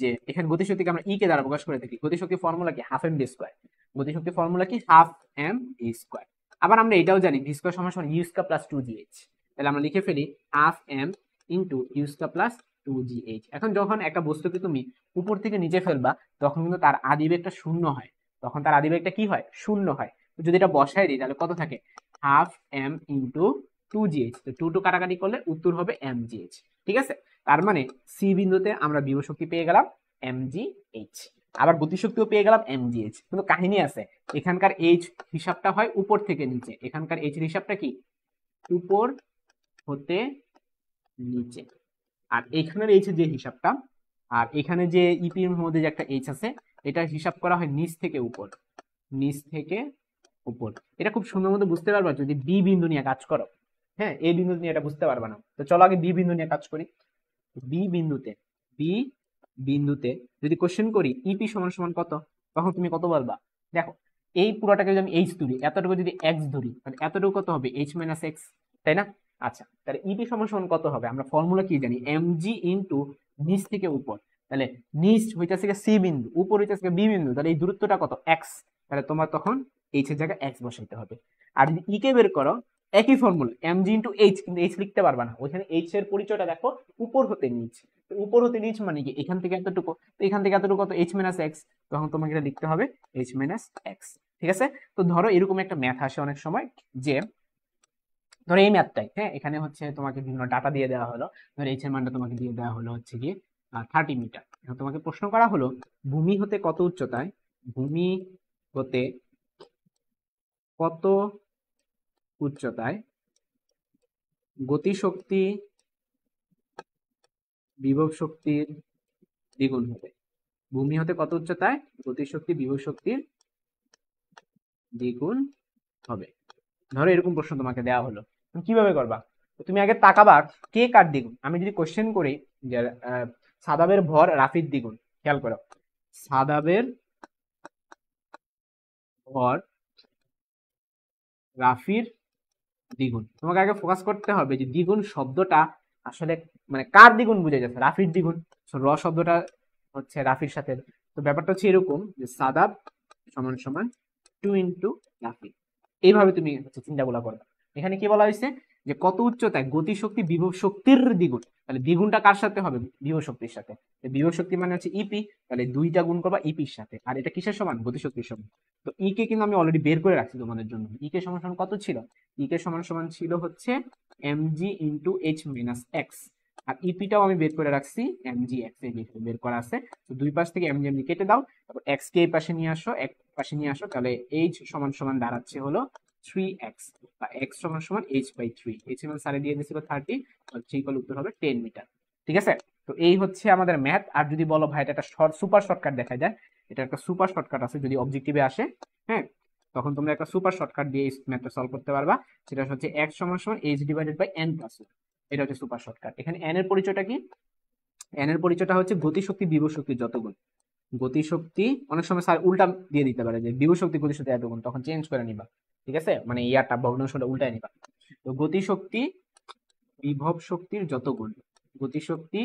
যে এখানে গতিশক্তিকে আমরা ই e কে দ্বারা প্রকাশ করে থাকি গতিশক্তির ফর্মুলা কি হাফ এম ডি স্কোয়ার গতিশক্তির ফর্মুলা কি হাফ এম ই স্কোয়ার আবার আমরা এটাও জানি ভি স্কোয়ার সমান সমান U square plus two G H তাহলে আমরা লিখে ফেলি half M into U square plus two G H এখন যখন একটা বস্তুকে তুমি উপর থেকে নিচে ফেলবা তখন কিন্তু তার আদিবেগটা শূন্য হয় তখন তার আদিবেগটা কি হয় শূন্য হয় যদি এটা বসায় দিই তাহলে কত থাকে half M into two H তো টু টু কাটাকাটি করলে উত্তর হবে এম এইচ ঠিক আছে তার মানে সি বিন্দুতে আমরা শক্তি পেয়ে গেলাম এম জি এইচ আবার গতিশক্তিও পেয়ে গেলাম এম জি এইচ কিন্তু কাহিনী আছে এখানকার এইচ হিসাবটা হয় উপর থেকে নিচে এখানকার এইচ হিসাবটা কি উপর হতে নিচে আর এখানের এইচ যে হিসাবটা আর এখানে যে ইপির e মধ্যে যে একটা এইচ আছে এটা হিসাব করা হয় নিচ থেকে উপর নিচ থেকে উপর এটা খুব সুন্দর মতো বুঝতে পারবা যদি বি বিন্দু নিয়ে কাজ করো হ্যাঁ এই বিন্দু নিয়ে এটা বুঝতে পারবা না তো চলো আগে বি বিন্দু নিয়ে কাজ করি বি বিন্দুতে বি বিন্দুতে যদি কোশ্চেন করি ইপি e সমান সমান কত তখন তুমি কত বলবা দেখো এই পুরোটাকে যদি আমি এইচ ধরি এতটুকু যদি এক্স ধরি তাহলে এতটুকু কত হবে এইচ মাইনাস এক্স তাই না আচ্ছা তাহলে ইপি e সমান সমান কত হবে আমরা ফর্মুলা কি জানি এম জি ইন্টু নিচ থেকে উপর তাহলে নিচ হইতেছে সি বিন্দু উপর হইতেছে বি বিন্দু তাহলে এই দূরত্বটা কত এক্স তাহলে তোমার তখন এইচের জায়গায় এক্স বসাইতে হবে আর যদি ই e কে বের করো একই ফর্মুলা জি ইন্টু এইচ কিন্তু এইচ লিখতে পারবা না ওইখানে এইচ এর পরিচয়টা দেখো উপর হতে নিচ উপর হতে নিচ মানে কি এখান থেকে এতটুকু তো এখান থেকে এতটুকু কত এইচ মাইনাস এক্স তখন তোমাকে এটা লিখতে হবে এইচ মাইনাস এক্স ঠিক আছে তো ধরো এরকম একটা ম্যাথ আসে অনেক সময় যে ধরো এই ম্যাথটাই হ্যাঁ এখানে হচ্ছে তোমাকে বিভিন্ন ডাটা দিয়ে দেওয়া হলো ধরো এইচ এর মানটা তোমাকে দিয়ে দেওয়া হলো হচ্ছে কি থার্টি মিটার তোমাকে প্রশ্ন করা হলো ভূমি হতে কত উচ্চতায় ভূমি হতে কত উচ্চতায় গতিশক্তি বিভব শক্তির দ্বিগুণ হবে ভূমি হতে কত উচ্চতায় গতিশক্তি বিভব শক্তির দ্বিগুণ হবে ধরো এরকম প্রশ্ন তোমাকে দেওয়া হলো তুমি কিভাবে করবা তুমি আগে তাকাবা কে কার দ্বিগুণ আমি যদি কোশ্চেন করি যে সাদাবের ভর রাফির দ্বিগুণ খেয়াল করো সাদাবের ভর রাফির দ্বিগুণ তোমাকে আগে ফোকাস করতে হবে যে দ্বিগুণ শব্দটা আসলে মানে কার দ্বিগুণ বুঝে যাচ্ছে রাফির দ্বিগুণ র শব্দটা হচ্ছে রাফির সাথে তো ব্যাপারটা হচ্ছে এরকম যে সাদাব সমান সমান টু ইন্টু রাফি এইভাবে তুমি হচ্ছে চিন্তাগুলো করবে এখানে কি বলা হয়েছে যে কত উচ্চতায় গতি শক্তি বিভব শক্তির দ্বিগুণ তাহলে দ্বিগুণটা কার সাথে হবে বিভব শক্তির সাথে বিভব শক্তি মানে হচ্ছে ইপি e তাহলে দুইটা গুণ করবা ইপির e সাথে আর এটা কিসের সমান গতি শক্তির সমান তো ই e কে কিন্তু আমি অলরেডি বের করে রাখছি তোমাদের জন্য ই কে সমান সমান কত ছিল ই কে সমান সমান ছিল হচ্ছে M G into H minus X আর ইপিটাও আমি বের করে রাখছি এম জি এক্স এর বের করা আছে তো দুই পাশ থেকে এম জি জি কেটে দাও তারপর এক্স কে এই পাশে নিয়ে আসো এক পাশে নিয়ে আসো তাহলে এইচ সমান সমান দাঁড়াচ্ছে হলো থ্রি এক্স বা এক্স সমান সমান H by three H M সারে দিয়ে দিয়েছিল থার্টি উত্তর হবে টেন মিটার ঠিক আছে তো এই হচ্ছে আমাদের ম্যাথ আর যদি বলো ভাই এটা একটা সুপার শর্টকাট দেখা যায় এটা একটা সুপার শর্টকাট আছে যদি অবজেক্টিভে আসে হ্যাঁ তখন তোমরা একটা সুপার শর্টকাট দিয়ে এই ম্যাথটা সলভ করতে পারবা সেটা হচ্ছে এক্স সমান সমান H divided by N plus এটা হচ্ছে সুপার শর্টকাট এখানে এন এর পরিচয়টা কি এন এর পরিচয়টা হচ্ছে গতিশক্তি বিভশক্তি যত গতিশক্তি অনেক সময় স্যার উল্টা দিয়ে দিতে পারে যে বিভশক্তি গতিশক্তি এত গুণ তখন চেঞ্জ করে নিবা ঠিক আছে মানে ইয়াটা ভগ্নাংশটা উল্টায় নিবা তো গতিশক্তি বিভব শক্তির যত গুণ গতিশক্তি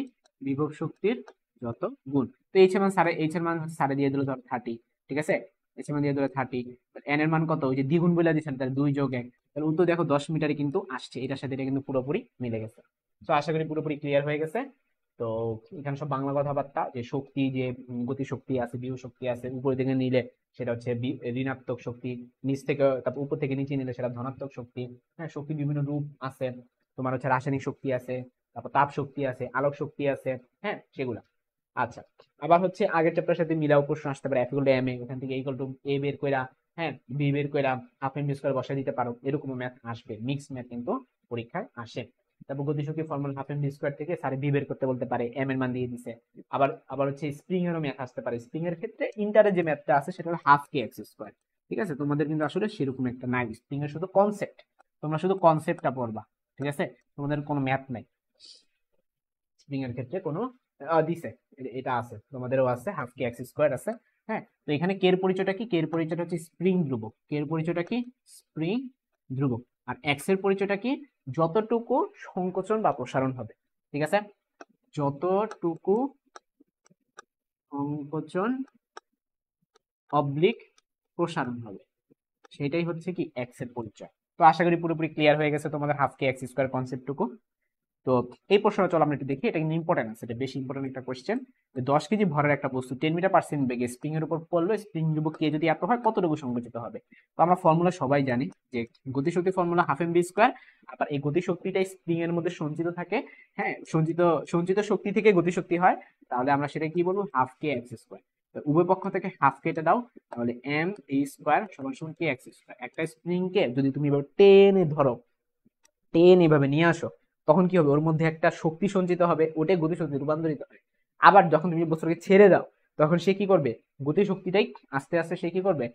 বিভব শক্তির যত গুণ তো এইচ এর মান সাড়ে এইচ এর মান সাড়ে দিয়ে দিল ধর থার্টি ঠিক আছে এইচ এর মান দিয়ে দিল থার্টি এন এর মান কত ওই যে দ্বিগুণ বলে দিচ্ছেন তার দুই যোগ এক তাহলে উত্তর দেখো দশ মিটারে কিন্তু আসছে এটার সাথে এটা কিন্তু পুরোপুরি মিলে গেছে তো আশা করি পুরোপুরি ক্লিয়ার হয়ে গেছে তো এখানে সব বাংলা কথাবার্তা যে শক্তি যে গতি শক্তি আছে বিহু শক্তি আছে উপরে থেকে নিলে সেটা হচ্ছে ঋণাত্মক শক্তি নিচ থেকে তারপর উপর থেকে নিচে নিলে সেটা ধনাত্মক শক্তি হ্যাঁ শক্তি বিভিন্ন রূপ আছে তোমার হচ্ছে রাসায়নিক শক্তি আছে তারপর তাপ শক্তি আছে আলোক শক্তি আছে হ্যাঁ সেগুলা আচ্ছা আবার হচ্ছে আগের চ্যাপ্টার সাথে মিলাও প্রশ্ন আসতে পারে এফিকল এম এ ওখান থেকে এইকল টু এ বের কইরা হ্যাঁ বি বের কইরা হাফ এম বি স্কয়ার বসাই দিতে পারো এরকম ম্যাথ আসবে মিক্স ম্যাথ কিন্তু পরীক্ষায় আসে তারপর গতিশক্তি ফর্মুলা হাফ এম স্কোয়ার থেকে সারি বি বের করতে বলতে পারে এম এর মান দিয়ে দিছে আবার আবার হচ্ছে স্প্রিং এরও ম্যাথ আসতে পারে স্প্রিং এর ক্ষেত্রে ইন্টারে যে ম্যাথটা আছে সেটা হলো হাফ কে এক্স স্কোয়ার ঠিক আছে তোমাদের কিন্তু আসলে সেরকম একটা নাই স্প্রিং এর শুধু কনসেপ্ট তোমরা শুধু কনসেপ্টটা পড়বা ঠিক আছে তোমাদের কোনো ম্যাথ নাই স্প্রিং এর ক্ষেত্রে কোনো দিছে এটা আছে তোমাদেরও আছে হাফ কে এক্স স্কোয়ার আছে হ্যাঁ তো এখানে কের পরিচয়টা কি কের পরিচয়টা হচ্ছে স্প্রিং ধ্রুবক কের পরিচয়টা কি স্প্রিং ধ্রুবক আর এক্স এর পরিচয়টা কি যতটুকু সংকোচন বা প্রসারণ হবে ঠিক আছে যতটুকু সংকোচন অবলিক প্রসারণ হবে সেটাই হচ্ছে কি এক্স এর পরিচয় তো আশা করি পুরোপুরি ক্লিয়ার হয়ে গেছে তোমাদের হাফ কে এক্স স্কোয়ার কনসেপ্টটুকু তো এই প্রশ্নটা চলো আমরা একটু দেখি এটা কিন্তু ইম্পর্টেন্ট আছে এটা বেশি ইম্পর্টেন্ট একটা কোয়েশ্চেন যে দশ কেজি ভরের একটা বস্তু টেন মিটার পার্সেন্ট বেগে স্প্রিং এর উপর পড়লো স্প্রিং যুব কে যদি এত হয় কতটুকু সংকুচিত হবে তো আমরা ফর্মুলা সবাই জানি যে গতিশক্তি formula half M V square আবার এই গতিশক্তিটাই স্প্রিং এর মধ্যে সঞ্চিত থাকে হ্যাঁ সঞ্চিত সঞ্চিত শক্তি থেকে গতিশক্তি হয় তাহলে আমরা সেটা কি বলবো হাফ কে এক্স স্কোয়ার উভয় পক্ষ থেকে হাফ কেটে দাও তাহলে এম এই স্কোয়ার সমান সমান কে এক্স স্কোয়ার একটা স্প্রিং কে যদি তুমি এভাবে টেনে ধরো টেন এভাবে নিয়ে আসো তখন কি হবে ওর মধ্যে একটা শক্তি সঞ্চিত হবে ওটাই গতি শক্তি রূপান্তরিত হবে আবার যখন তুমি বস্তুকে ছেড়ে দাও তখন সে কি করবে গতি শক্তিটাই আস্তে আস্তে সে কি করবে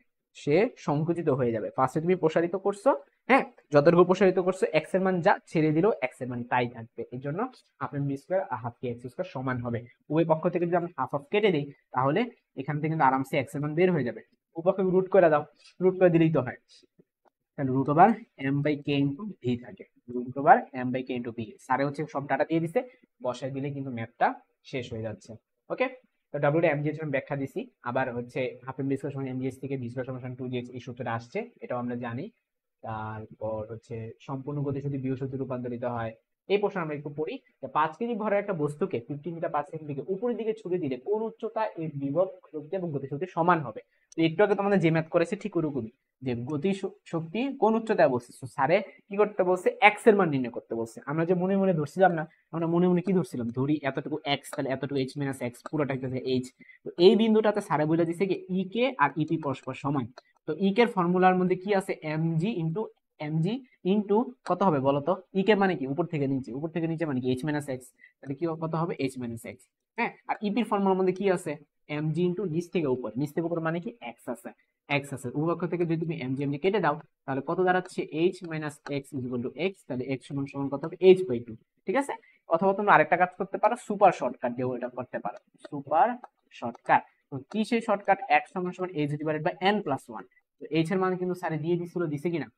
সে সংকুচিত হয়ে যাবে ফার্স্টে তুমি প্রসারিত করছো হ্যাঁ যতটুকু প্রসারিত করছো এক্স এর মান যা ছেড়ে দিলেও এক্স এর মান তাই থাকবে এর জন্য আপনার বি স্কোয়ার আর হাফ কে এক্স স্কোয়ার সমান হবে উভয় পক্ষ থেকে যদি আমি হাফ হাফ কেটে দিই তাহলে এখান থেকে কিন্তু আরামসে এক্স এর মান বের হয়ে যাবে উপাকে রুট করে দাও রুট করে দিলেই তো হয় root over M by K into V থাকে root over M by K into V স্যারে হচ্ছে সব ডাটা দিয়ে দিছে বসায় দিলে কিন্তু ম্যাপটা শেষ হয়ে যাচ্ছে ওকে তো ডাব্লিউ এম জিএস ব্যাখ্যা দিছি আবার হচ্ছে হাফ এম এম জিএস থেকে বিশ্লেষণ টু জিএস এই সূত্রটা আসছে এটাও আমরা জানি তারপর হচ্ছে সম্পূর্ণ গতি যদি বিয়োগ সূত্রে রূপান্তরিত হয় এই প্রশ্ন আমরা একটু পড়ি যে পাঁচ কেজি ভরের একটা বস্তুকে ফিফটিন মিটার পাঁচ সেকেন্ড দিকে উপরের দিকে ছুড়ে দিলে কোন উচ্চতা এর বিভব শক্তি এবং গতিশক্তি সমান হবে তো একটু আগে তোমাদের যে ম্যাথ করেছে ঠিক ওরকমই যে গতি শক্তি কোন উচ্চতায় বলছে স্যারে কি করতে বলছে এক্স এর মান নির্ণয় করতে বলছে আমরা যে মনে মনে ধরছিলাম না আমরা মনে মনে কি ধরছিলাম ধরি এতটুকু এক্স তাহলে এতটুকু এইচ মাইনাস এক্স পুরোটা এইচ তো এই বিন্দুটাতে স্যারে বলে দিছে কি ই e কে আর ইপি e পরস্পর সমান তো কে e ফর্মুলার মধ্যে কি আছে M G into G into কত হবে বলো তো ই e কে মানে কি উপর থেকে নিচে উপর থেকে নিচে মানে কি এইচ মাইনাস তাহলে কি কত হবে এইচ মাইনাস হ্যাঁ আর ইপির e ফর্মুলার মধ্যে কি আছে এম জি নিচ থেকে উপর নিচ থেকে উপর মানে কি এক্স আছে এক্স আছে উভপক্ষ থেকে যদি তুমি এম জি কেটে দাও তাহলে কত দাঁড়াচ্ছে এইচ মাইনাস এক্স তাহলে এক্স সমান সমান কত হবে এইচ বাই টু ঠিক আছে অথবা তুমি আরেকটা কাজ করতে পারো সুপার শর্টকাট দিয়ে এটা করতে পারো সুপার শর্টকাট তো কি সেই শর্টকাট এক্স সমান সমান H divided by N plus one তো এইচ এর মান কিন্তু স্যার দিয়ে দিছিল দিছে কিনা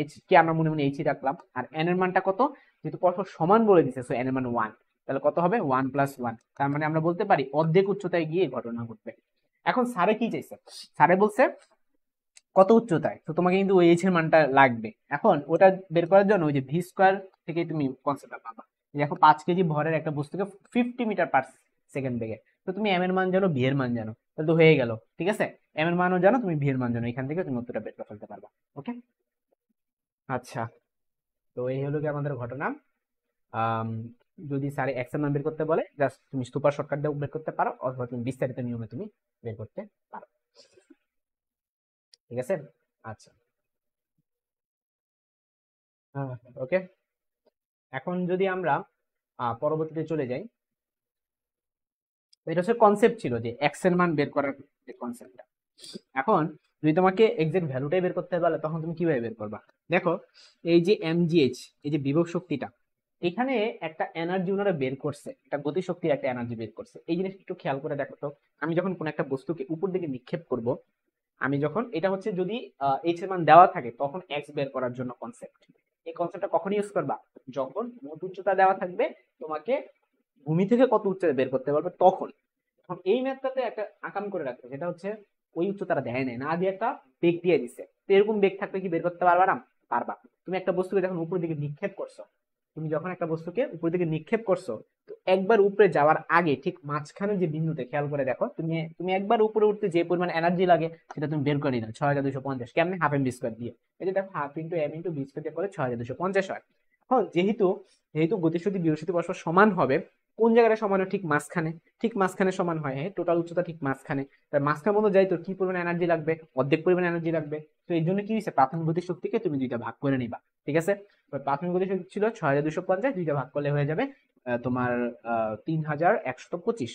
এইচ কে আমরা মনে মনে এইচই রাখলাম আর এন এর মানটা কত যেহেতু পরস্পর সমান বলে দিছে সো এন এর মান ওয়ান তাহলে কত হবে ওয়ান প্লাস ওয়ান তার মানে আমরা বলতে পারি অর্ধেক উচ্চতায় গিয়ে ঘটনা ঘটবে এখন সারে কি চাইছে সারে বলছে কত উচ্চতায় তো তোমাকে কিন্তু ওই এইচের মানটা লাগবে এখন ওটা বের করার জন্য ওই যে ভি স্কোয়ার থেকে তুমি কনসেপ্টটা পাবা দেখো পাঁচ কেজি ভরের একটা বস্তুকে ফিফটি মিটার পার সেকেন্ড বেগে তো তুমি এম এর মান জানো ভি এর মান জানো তাহলে তো হয়ে গেল ঠিক আছে এম এর মানও জানো তুমি ভি এর মান জানো এখান থেকে তুমি উত্তরটা বের করে ফেলতে পারবা ওকে আচ্ছা তো এই হলো কি আমাদের ঘটনা যদি স্যার এক্সেল মান বের করতে বলে জাস্ট তুমি সুপার শর্টকাট দিয়ে বের করতে পারো অথবা তুমি বিস্তারিত নিয়মে তুমি বের করতে পারো ঠিক আছে আচ্ছা ওকে হ্যাঁ, এখন যদি আমরা পরবর্তীতে চলে যাই এটা হচ্ছে কনসেপ্ট ছিল যে এক্সেল মান বের করার যে কনসেপ্টটা এখন যদি তোমাকে এক্সাক্ট ভ্যালুটাই বের করতে হয় তখন তুমি কিভাবে বের করবা দেখো এই যে এমজিএইচ এই যে বিভব শক্তিটা এখানে একটা এনার্জি ওনারা বের করছে একটা গতিশক্তির একটা এনার্জি বের করছে এই জিনিসটা একটু খেয়াল করে দেখো তো আমি যখন কোনো একটা বস্তুকে উপর দিকে নিক্ষেপ করব আমি যখন এটা হচ্ছে যদি এইচ এর মান দেওয়া থাকে তখন এক্স বের করার জন্য কনসেপ্ট এই কনসেপ্টটা কখন ইউজ করবা যখন মোট উচ্চতা দেওয়া থাকবে তোমাকে ভূমি থেকে কত উচ্চতা বের করতে পারবে তখন এখন এই ম্যাথটাতে একটা আকাম করে রাখবে যেটা হচ্ছে ওই তারা দেয় নাই না দিয়ে একটা বেগ দিয়ে দিছে তো এরকম বেগ থাকলে কি বের করতে পারবা না পারবা তুমি একটা বস্তুকে যখন উপরের দিকে নিক্ষেপ করছো তুমি যখন একটা বস্তুকে উপরের দিকে নিক্ষেপ করছো তো একবার উপরে যাওয়ার আগে ঠিক মাঝখানে যে বিন্দুতে খেয়াল করে দেখো তুমি তুমি একবার উপরে উঠতে যে পরিমাণ এনার্জি লাগে সেটা তুমি বের করে নিও ছয় হাজার দুশো পঞ্চাশ কেমনি হাফ এম বি স্কোয়ার দিয়ে এই যে দেখো half into M into V square দিয়ে করে ছয় হাজার দুশো পঞ্চাশ হয় এখন যেহেতু যেহেতু গতিশক্তি বৃহস্পতি পরস্পর সমান হবে কোন জায়গাটা সমান হয় ঠিক মাঝখানে ঠিক মাঝখানে সমান হয় হ্যাঁ টোটাল উচ্চতা ঠিক মাঝখানে তার মাঝখানে মধ্যে যাই তোর কি পরিমাণ এনার্জি লাগবে অর্ধেক পরিমাণ এনার্জি লাগবে তো এই জন্য কি হয়েছে প্রাথমিক গতি শক্তিকে তুমি দুইটা ভাগ করে নিবা ঠিক আছে প্রাথমিক গতি শক্তি ছিল ছয় হাজার দুশো পঞ্চাশ দুইটা ভাগ করলে হয়ে যাবে তোমার তিন হাজার একশো পঁচিশ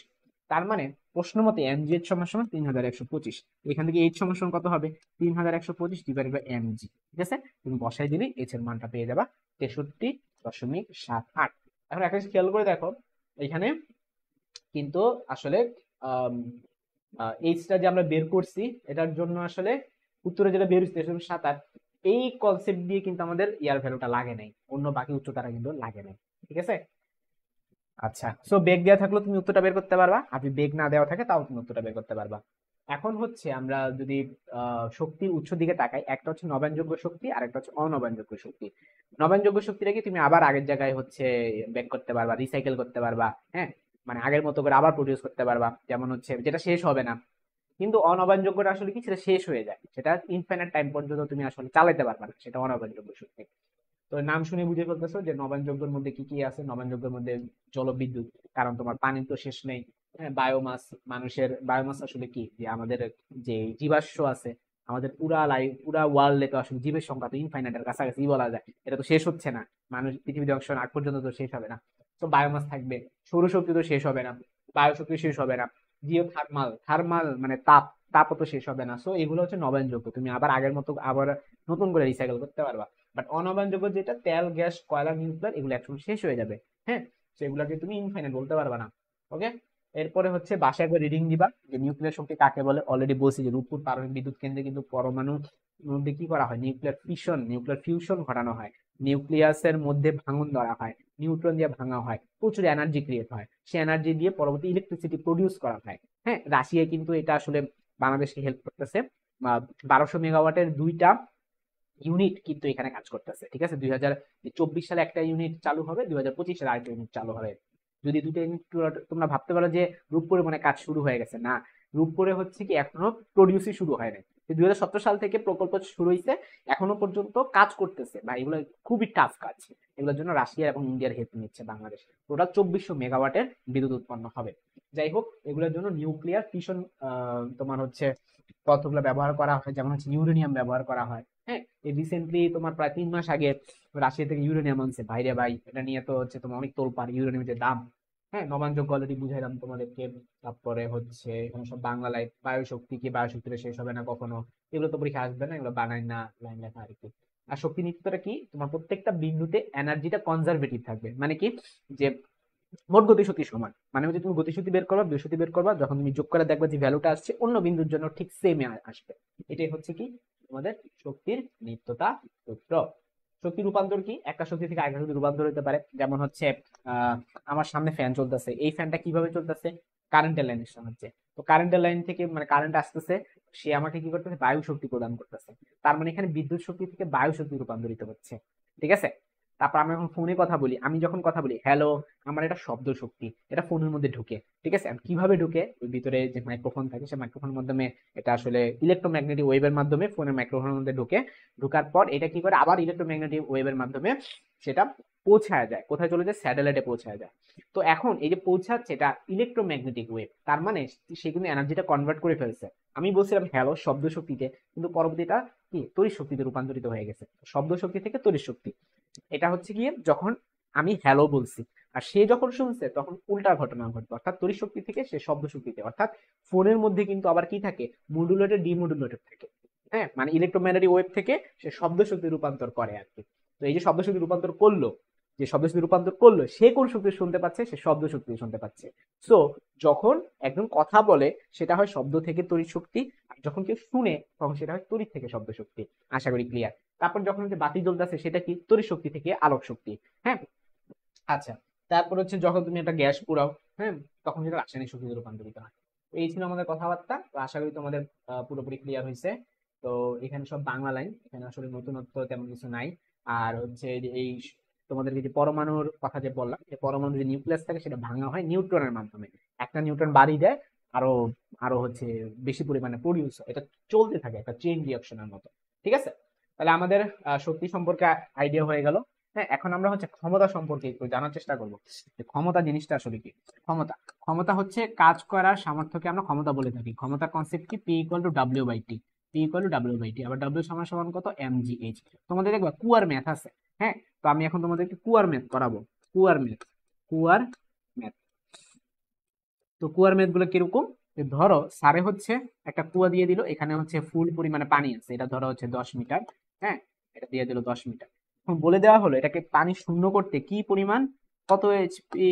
তার মানে প্রশ্ন মতে এম জি এইচ সমান সমান তিন হাজার একশো পঁচিশ এখান থেকে এইচ সমান সমান কত হবে তিন হাজার একশো পঁচিশ ডিভাইড বাই এম জি ঠিক আছে তুমি বসাই দিলে এইচ এর মানটা পেয়ে যাবা তেষট্টি দশমিক সাত আট এখন একটা খেয়াল করে দেখো এখানে কিন্তু আসলে এইচটা যে আমরা বের করছি এটার জন্য আসলে উত্তরে যেটা বের হচ্ছে সাত আট এই কনসেপ্ট দিয়ে কিন্তু আমাদের ইয়ার ভ্যালুটা লাগে নাই অন্য বাকি উচ্চতারা কিন্তু লাগে নাই ঠিক আছে আচ্ছা সো বেগ দেওয়া থাকলে তুমি উত্তরটা বের করতে পারবা আর যদি বেগ না দেওয়া থাকে তাও তুমি উত্তরটা বের করতে পারবা এখন হচ্ছে আমরা যদি শক্তি উৎস দিকে তাকাই একটা হচ্ছে নবায়নযোগ্য শক্তি আর একটা হচ্ছে অনবায়নযোগ্য শক্তি নবায়নযোগ্য শক্তিটাকে তুমি আবার আগের জায়গায় হচ্ছে ব্যাক করতে পারবা রিসাইকেল করতে পারবা হ্যাঁ মানে আগের মতো করে আবার প্রডিউস করতে পারবা যেমন হচ্ছে যেটা শেষ হবে না কিন্তু অনবায়নযোগ্যটা আসলে কি সেটা শেষ হয়ে যায় সেটা ইনফাইনাইট টাইম পর্যন্ত তুমি আসলে চালাতে পারবা না সেটা অনবায়নযোগ্য শক্তি তো নাম শুনে বুঝে ফেলতেছো যে নবায়নযোগ্যের মধ্যে কি কি আছে নবায়নযোগ্যের মধ্যে জলবিদ্যুৎ কারণ তোমার পানি তো শেষ নেই বায়োমাস হ্যাঁ, মানুষের বায়োমাস আসলে কি যে আমাদের যে জীবাশ্ম আছে আমাদের পুরা লাইফ পুরা ওয়ার্ল্ডে তো আসলে জীবের সংখ্যা তো ইনফাইনাইটের কাছাকাছি বলা যায় এটা তো শেষ হচ্ছে না মানুষ পৃথিবীতে অংশ আগ পর্যন্ত তো শেষ হবে না তো বায়োমাস থাকবে সৌরশক্তি তো শেষ হবে না বায়োশক্তি শেষ হবে না জিও থার্মাল থার্মাল মানে তাপ তাপও তো শেষ হবে না সো এগুলো হচ্ছে নবায়নযোগ্য তুমি আবার আগের মতো আবার নতুন করে রিসাইকেল করতে পারবা বাট অনবায়নযোগ্য যেটা তেল গ্যাস কয়লা নিউক্লিয়ার এগুলো একসময় শেষ হয়ে যাবে হ্যাঁ সেগুলোকে তুমি ইনফাইনাইট বলতে পারবা না ওকে এরপরে হচ্ছে বাসায় একবার রিডিং দিবা যে নিউক্লিয়ার শক্তি কাকে বলে অলরেডি বলছি যে রূপপুর পারমাণবিক বিদ্যুৎ কেন্দ্রে কিন্তু পরমাণু মধ্যে কি করা হয় নিউক্লিয়ার ফিশন নিউক্লিয়ার ফিউশন ঘটানো হয় নিউক্লিয়াসের মধ্যে ভাঙন ধরা হয় নিউট্রন দিয়ে ভাঙা হয় প্রচুর এনার্জি ক্রিয়েট হয় সে এনার্জি দিয়ে পরবর্তী ইলেকট্রিসিটি প্রডিউস করা হয় হ্যাঁ রাশিয়া কিন্তু এটা আসলে বাংলাদেশকে হেল্প করতেছে বারোশো মেগাওয়াটের দুইটা ইউনিট কিন্তু এখানে কাজ করতেছে ঠিক আছে দুই সালে একটা ইউনিট চালু হবে দুই হাজার সালে আরেকটা ইউনিট চালু হবে যদি দুটো তোমরা ভাবতে পারো যে রূপপুরে মানে কাজ শুরু হয়ে গেছে না রূপপুরে হচ্ছে কি এখনো প্রডিউসই শুরু হয় নাই দুই সাল থেকে প্রকল্প শুরু হয়েছে এখনো পর্যন্ত কাজ করতেছে বা এগুলো খুবই টাফ কাজ এগুলোর জন্য রাশিয়া এবং ইন্ডিয়ার হেল্প নিচ্ছে বাংলাদেশ টোটাল চব্বিশশো মেগাওয়াটের বিদ্যুৎ উৎপন্ন হবে যাই হোক এগুলোর জন্য নিউক্লিয়ার ফিশন তোমার হচ্ছে পথগুলো ব্যবহার করা হয় যেমন হচ্ছে ইউরেনিয়াম ব্যবহার করা হয় হ্যাঁ রিসেন্টলি তোমার প্রায় তিন মাস আগে রাশিয়া থেকে ইউরেনিয়াম আনছে ভাইরে ভাই এটা নিয়ে তো হচ্ছে তোমার অনেক তোলপাড় ইউরেনিয়ামের যে দাম হ্যাঁ নবাঞ্চক অলরেডি বুঝাইলাম তোমাদেরকে তারপরে হচ্ছে সব বাংলা লাইফ বায়ুশক্তি কি বায়ুশক্তিটা শেষ হবে না কখনো এগুলো তো পরীক্ষা আসবে না এগুলো বানায় না লাইন লেখা আর কি আর শক্তি নীতিটা কি তোমার প্রত্যেকটা বিন্দুতে এনার্জিটা কনজারভেটিভ থাকবে মানে কি যে মোট গতিশক্তি সমান মানে হচ্ছে তুমি গতিশক্তি বের করবা বৃহস্পতি বের করবা যখন তুমি যোগ করে দেখবা যে ভ্যালুটা আসছে অন্য বিন্দুর জন্য ঠিক সেমে আসবে এটাই হচ্ছে কি তোমাদের শক্তির নিত্যতা সূত্র শক্তি রূপান্তর কি একটা শক্তি থেকে আরেকটা শক্তি রূপান্তর হতে পারে যেমন হচ্ছে আমার সামনে ফ্যান চলতেছে এই ফ্যানটা কিভাবে চলতেছে কারেন্টের লাইনের সাহায্যে তো কারেন্টের লাইন থেকে মানে কারেন্ট আসতেছে সে আমাকে কি করতেছে বায়ু শক্তি প্রদান করতেছে তার মানে এখানে বিদ্যুৎ শক্তি থেকে বায়ু শক্তি রূপান্তরিত হচ্ছে ঠিক আছে তারপর আমি যখন ফোনে কথা বলি আমি যখন কথা বলি হ্যালো আমার এটা শব্দ শক্তি এটা ফোনের মধ্যে ঢুকে ঠিক আছে কিভাবে ঢুকে ভিতরে যে মাইক্রোফোন থাকে সেই মাইক্রোফোনের মাধ্যমে এটা আসলে ইলেকট্রোম্যাগনেটিক ওয়েভের মাধ্যমে ফোনের মাইক্রোফোনের মধ্যে ঢুকে ঢুকার পর এটা কি করে আবার ইলেকট্রোম্যাগনেটিক ওয়েভের মাধ্যমে সেটা পৌঁছায় যায় কোথায় চলে যায় স্যাটেলাইটে পৌঁছায় যায় তো এখন এই যে পৌঁছাচ্ছে এটা ইলেকট্রোম্যাগনেটিক ওয়েভ তার মানে সেগুলো এনার্জিটা কনভার্ট করে ফেলছে আমি বলছিলাম হ্যালো শব্দ শক্তিতে কিন্তু পরবর্তীটা কি তড়িৎ শক্তিতে রূপান্তরিত হয়ে গেছে শব্দ শক্তি থেকে তড়িৎ শক্তি এটা হচ্ছে গিয়ে যখন আমি হ্যালো বলছি আর সে যখন শুনছে তখন উল্টা ঘটনা ঘটবে অর্থাৎ তড়িৎ শক্তি থেকে সে শব্দ শক্তিতে অর্থাৎ ফোনের মধ্যে কিন্তু আবার কি থাকে মডুলেটর ডিমডুলেটর থাকে হ্যাঁ মানে ইলেকট্রোম্যাগনেটিক ওয়েভ থেকে সে শব্দ শক্তি রূপান্তর করে আর কি তো এই যে শব্দ শক্তি রূপান্তর করলো যে শব্দ শক্তি রূপান্তর করলো সে কোন শক্তি শুনতে পাচ্ছে সে শব্দ শক্তি শুনতে পাচ্ছে সো যখন একজন কথা বলে সেটা হয় শব্দ থেকে তড়িৎ শক্তি আর যখন কেউ শুনে তখন সেটা হয় তড়িৎ থেকে শব্দ শক্তি আশা করি ক্লিয়ার তারপর যখন হচ্ছে বাতি জ্বলতেছে সেটা কি তরি শক্তি থেকে আলোক শক্তি হ্যাঁ আচ্ছা তারপর হচ্ছে যখন তুমি একটা গ্যাস পুরাও হ্যাঁ তখন সেটা রাসায়নিক শক্তিতে রূপান্তরিত হয় এই ছিল আমাদের কথাবার্তা তো আশা করি তোমাদের পুরোপুরি ক্লিয়ার হয়েছে তো এখানে সব বাংলা লাইন এখানে আসলে নতুনত্ব তেমন কিছু নাই আর হচ্ছে এই তোমাদেরকে যে পরমাণুর কথা যে বললাম যে পরমাণু যে নিউক্লিয়াস থাকে সেটা ভাঙা হয় নিউট্রনের মাধ্যমে একটা নিউট্রন বাড়ি দেয় আরো আরো হচ্ছে বেশি পরিমাণে প্রডিউস হয় এটা চলতে থাকে একটা চেইন রিয়াকশনের মতো ঠিক আছে তাহলে আমাদের শক্তি সম্পর্কে আইডিয়া হয়ে গেল হ্যাঁ এখন আমরা হচ্ছে ক্ষমতা সম্পর্কে একটু জানার চেষ্টা করব যে ক্ষমতা জিনিসটা আসলে কি ক্ষমতা ক্ষমতা হচ্ছে কাজ করার সামর্থ্যকে আমরা ক্ষমতা বলে থাকি ক্ষমতা কনসেপ্ট কি P equal to W by T P equal to W by T আবার ডাব্লিউ সমান সমান কত এম জি এইচ তোমাদের দেখবা কুয়ার ম্যাথ আছে হ্যাঁ তো আমি এখন তোমাদেরকে কুয়ার ম্যাথ করাবো কুয়ার ম্যাথ কুয়ার ম্যাথ তো কুয়ার ম্যাথ গুলো কিরকম ধরো সারে হচ্ছে একটা কুয়া দিয়ে দিল এখানে হচ্ছে ফুল পরিমাণে পানি আছে এটা ধরো হচ্ছে দশ মিটার হ্যাঁ এটা দিয়ে দিল দশ মিটার বলে দেওয়া হলো এটাকে পানি শূন্য করতে কি পরিমাণ কত এইচপি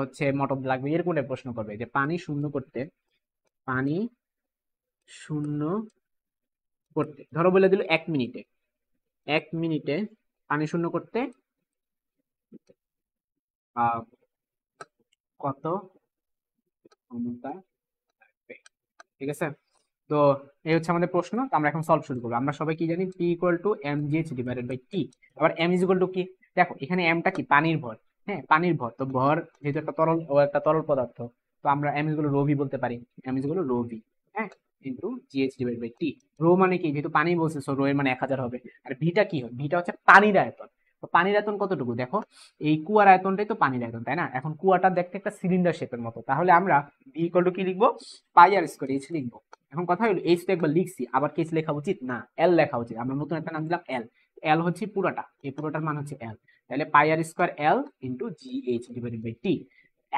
হচ্ছে মোটর লাগবে এরকম প্রশ্ন করবে যে পানি শূন্য করতে পানি শূন্য করতে ধরো বলে দিল এক মিনিটে এক মিনিটে পানি শূন্য করতে কত ক্ষমতা লাগবে ঠিক আছে তো এই হচ্ছে আমাদের প্রশ্ন আমরা এখন সলভ শুরু করবো আমরা সবাই কি জানি P equal to M GH divided by T আবার এম ইজ ইকুয়াল টু কি দেখো এখানে এমটা কি পানির ভর হ্যাঁ পানির ভর তো ভর যেহেতু একটা তরল ও একটা তরল পদার্থ তো আমরা এম ইজগুলো রোভি বলতে পারি এম ইজগুলো রোভি হ্যাঁ কিন্তু GH divide by T rho মানে কি যেহেতু পানি বলছে সো রো এর মানে এক হাজার হবে আর ভিটা কি হবে ভিটা হচ্ছে পানির আয়তন তো পানির আয়তন কতটুকু দেখো এই কুয়ার আয়তনটাই তো পানির আয়তন তাই না এখন কুয়াটা দেখতে একটা সিলিন্ডার শেপের মতো তাহলে আমরা বি টু কি লিখবো পাই আর স্কোয়ার এইচ লিখবো এখন কথা হলো এইচ তো একবার লিখছি আবার কেস লেখা উচিত না এল লেখা উচিত আমরা নতুন একটা নাম দিলাম এল এল হচ্ছে পুরোটা এই পুরোটার মান হচ্ছে এল তাহলে pi R square L into G H divided by T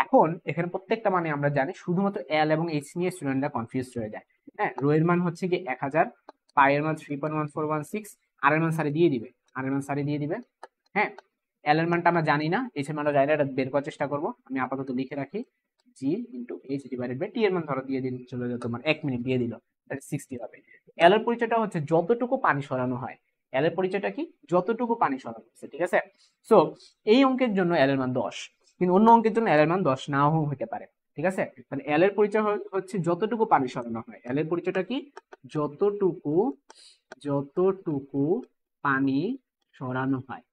এখন এখানে প্রত্যেকটা মানে আমরা জানি শুধুমাত্র এল এবং এইচ নিয়ে স্টুডেন্টরা কনফিউজ হয়ে যায় হ্যাঁ রো এর মান হচ্ছে কি এক হাজার পাই এর মান three point one four one six আর এর মান সারি দিয়ে দিবে আর এর মান সারি দিয়ে দিবে হ্যাঁ এল এর মানটা আমরা জানি না এইচ এর মানটা জানি না এটা বের করার চেষ্টা করব আমি আপাতত লিখে রাখি G into H divided by T এর মান ধরো দিয়ে দিন চলে যাবে তোমার এক মিনিট দিয়ে দিল তাহলে সিক্সটি হবে এল এর পরিচয়টা হচ্ছে যতটুকু পানি সরানো হয় এল এর পরিচয়টা কি যতটুকু পানি সরানো হচ্ছে ঠিক আছে সো এই অঙ্কের জন্য এল এর মান দশ কিন্তু অন্য অঙ্কের জন্য এল এর মান দশ নাও হতে পারে ঠিক আছে মানে এল এর পরিচয় হচ্ছে যতটুকু পানি সরানো হয় এল এর পরিচয়টা কি যতটুকু যতটুকু পানি সরানো হয়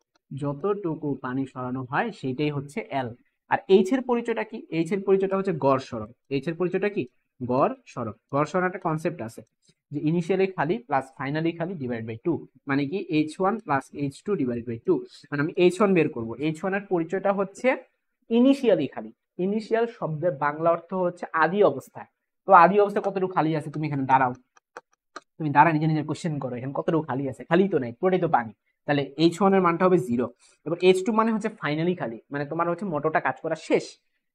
যতটুকু পানি সরানো হয় সেটাই হচ্ছে এল আর এইচ এর পরিচয়টা কি এইচ এর পরিচয়টা হচ্ছে গড় সরণ এইচ এর পরিচয়টা কি গড় সরণ গড় সরণ একটা কনসেপ্ট আছে যে ইনিশিয়ালি খালি প্লাস ফাইনালি খালি ডিভাইড বাই টু মানে কি H one plus H two divide by two মানে আমি এইচ ওয়ান বের করবো এইচ ওয়ান এর পরিচয়টা হচ্ছে ইনিশিয়ালি খালি ইনিশিয়াল শব্দের বাংলা অর্থ হচ্ছে আদি অবস্থায় তো আদি অবস্থা কতটুকু খালি আছে তুমি এখানে দাঁড়াও তুমি দাঁড়া নিজে নিজের কোশ্চেন করো এখানে কতটুকু খালি আছে খালি তো নাই পুরোটাই তো পানি তাহলে এইচ ওয়ানের মানটা হবে জিরো এবার এইচ টু মানে হচ্ছে ফাইনালি খালি মানে তোমার হচ্ছে মোটরটা কাজ করা শেষ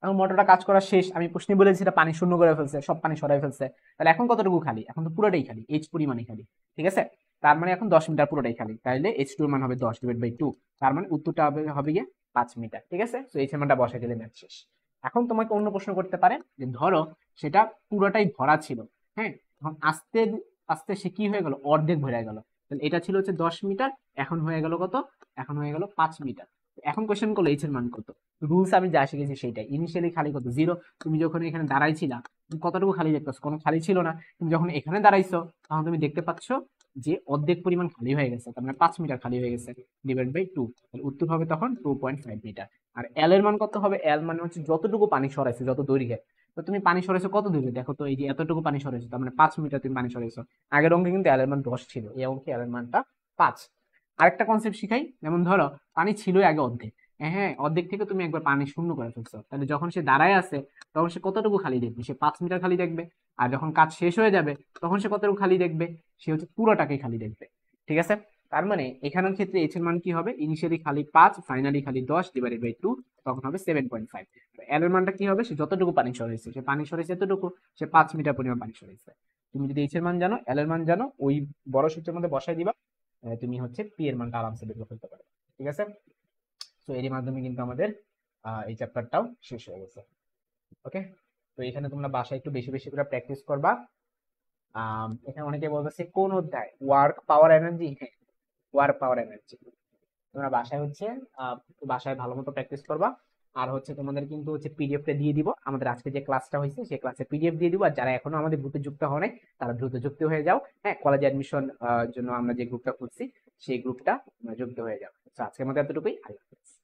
এখন মোটরটা কাজ করা শেষ আমি প্রশ্নে বলেছি এটা পানি শূন্য করে ফেলছে সব পানি সরাই ফেলছে তাহলে এখন কতটুকু খালি এখন তো পুরোটাই খালি এইচ পরিমাণে খালি ঠিক আছে তার মানে এখন দশ মিটার পুরোটাই খালি তাহলে এইচ টু মান হবে দশ ডিভাইড বাই টু তার মানে উত্তরটা হবে হবে গিয়ে পাঁচ মিটার ঠিক আছে তো এইচ মানটা বসা গেলে ম্যাচ শেষ এখন তোমাকে অন্য প্রশ্ন করতে পারে যে ধরো সেটা পুরোটাই ভরা ছিল হ্যাঁ আস্তে আস্তে সে কি হয়ে গেল অর্ধেক ভরে গেল তাহলে এটা ছিল হচ্ছে দশ মিটার এখন হয়ে গেল কত এখন হয়ে গেল পাঁচ মিটার এখন কোয়েশ্চেন করলো এইচ এর মান কত রুলস আমি যা শিখেছি সেটাই ইনিশিয়ালি খালি কত জিরো তুমি যখন এখানে দাঁড়াইছিলা কতটুকু খালি দেখতেছ কোনো খালি ছিল না তুমি যখন এখানে দাঁড়াইছো তখন তুমি দেখতে পাচ্ছ যে অর্ধেক পরিমাণ খালি হয়ে গেছে তার মানে পাঁচ মিটার খালি হয়ে গেছে ডিভাইড বাই টু তাহলে উত্তর হবে তখন টু পয়েন্ট ফাইভ মিটার আর এল এর মান কত হবে এল মানে হচ্ছে যতটুকু পানি সরাইছে যত দৈর্ঘ্যে তো তুমি পানি সরেছো কত দূরে দেখো তো এই যে এতটুকু পানি সরেছো তার মানে পাঁচ মিটার তুমি পানি সরেছো আগের অঙ্কে কিন্তু অ্যালারমান দশ ছিল এই অঙ্কে অ্যালারমানটা পাঁচ আরেকটা কনসেপ্ট শিখাই যেমন ধরো পানি ছিল আগে অর্ধেক হ্যাঁ অর্ধেক থেকে তুমি একবার পানি শূন্য করে ফেলছো তাহলে যখন সে দাঁড়ায় আছে তখন সে কতটুকু খালি দেখবে সে পাঁচ মিটার খালি দেখবে আর যখন কাজ শেষ হয়ে যাবে তখন সে কতটুকু খালি দেখবে সে হচ্ছে পুরোটাকেই খালি দেখবে ঠিক আছে তার মানে এখানের ক্ষেত্রে এইচ এর মান কি হবে ইনিশিয়ালি খালি পাঁচ ফাইনালি খালি দশ ডিভাইডেড বাই টু তখন হবে সেভেন পয়েন্ট ফাইভ এল এর মানটা কি হবে সে যতটুকু পানি সরেছে সে পানি সরেছে এতটুকু সে পাঁচ মিটার পরিমাণ পানি সরেছে তুমি যদি এইচ এর মান জানো এল এর মান জানো ওই বড় সূত্রের মধ্যে বসাই দিবা তুমি হচ্ছে পি এর মানটা আরামসে বের করতে পারবে ঠিক আছে তো এর মাধ্যমে কিন্তু আমাদের এই চ্যাপ্টারটাও শেষ হয়ে গেছে ওকে তো এখানে তোমরা বাসায় একটু বেশি বেশি করে প্র্যাকটিস করবা এখানে অনেকে বলতেছে কোন অধ্যায় ওয়ার্ক পাওয়ার এনার্জি হ্যাঁ ওয়ার পাওয়ার এনার্জি তোমরা বাসায় হচ্ছে বাসায় ভালো মতো প্র্যাকটিস করবা আর হচ্ছে তোমাদের কিন্তু হচ্ছে পিডিএফটা দিয়ে দিব আমাদের আজকে যে ক্লাসটা হয়েছে সেই ক্লাসে পিডিএফ দিয়ে দিব আর যারা এখনো আমাদের গ্রুপে যুক্ত হয় নাই তারা দ্রুত যুক্ত হয়ে যাও হ্যাঁ কলেজ অ্যাডমিশন জন্য আমরা যে গ্রুপটা খুঁজছি সেই গ্রুপটা যুক্ত হয়ে যাও আজকের মতো এতটুকুই আল্লাহ হাফিজ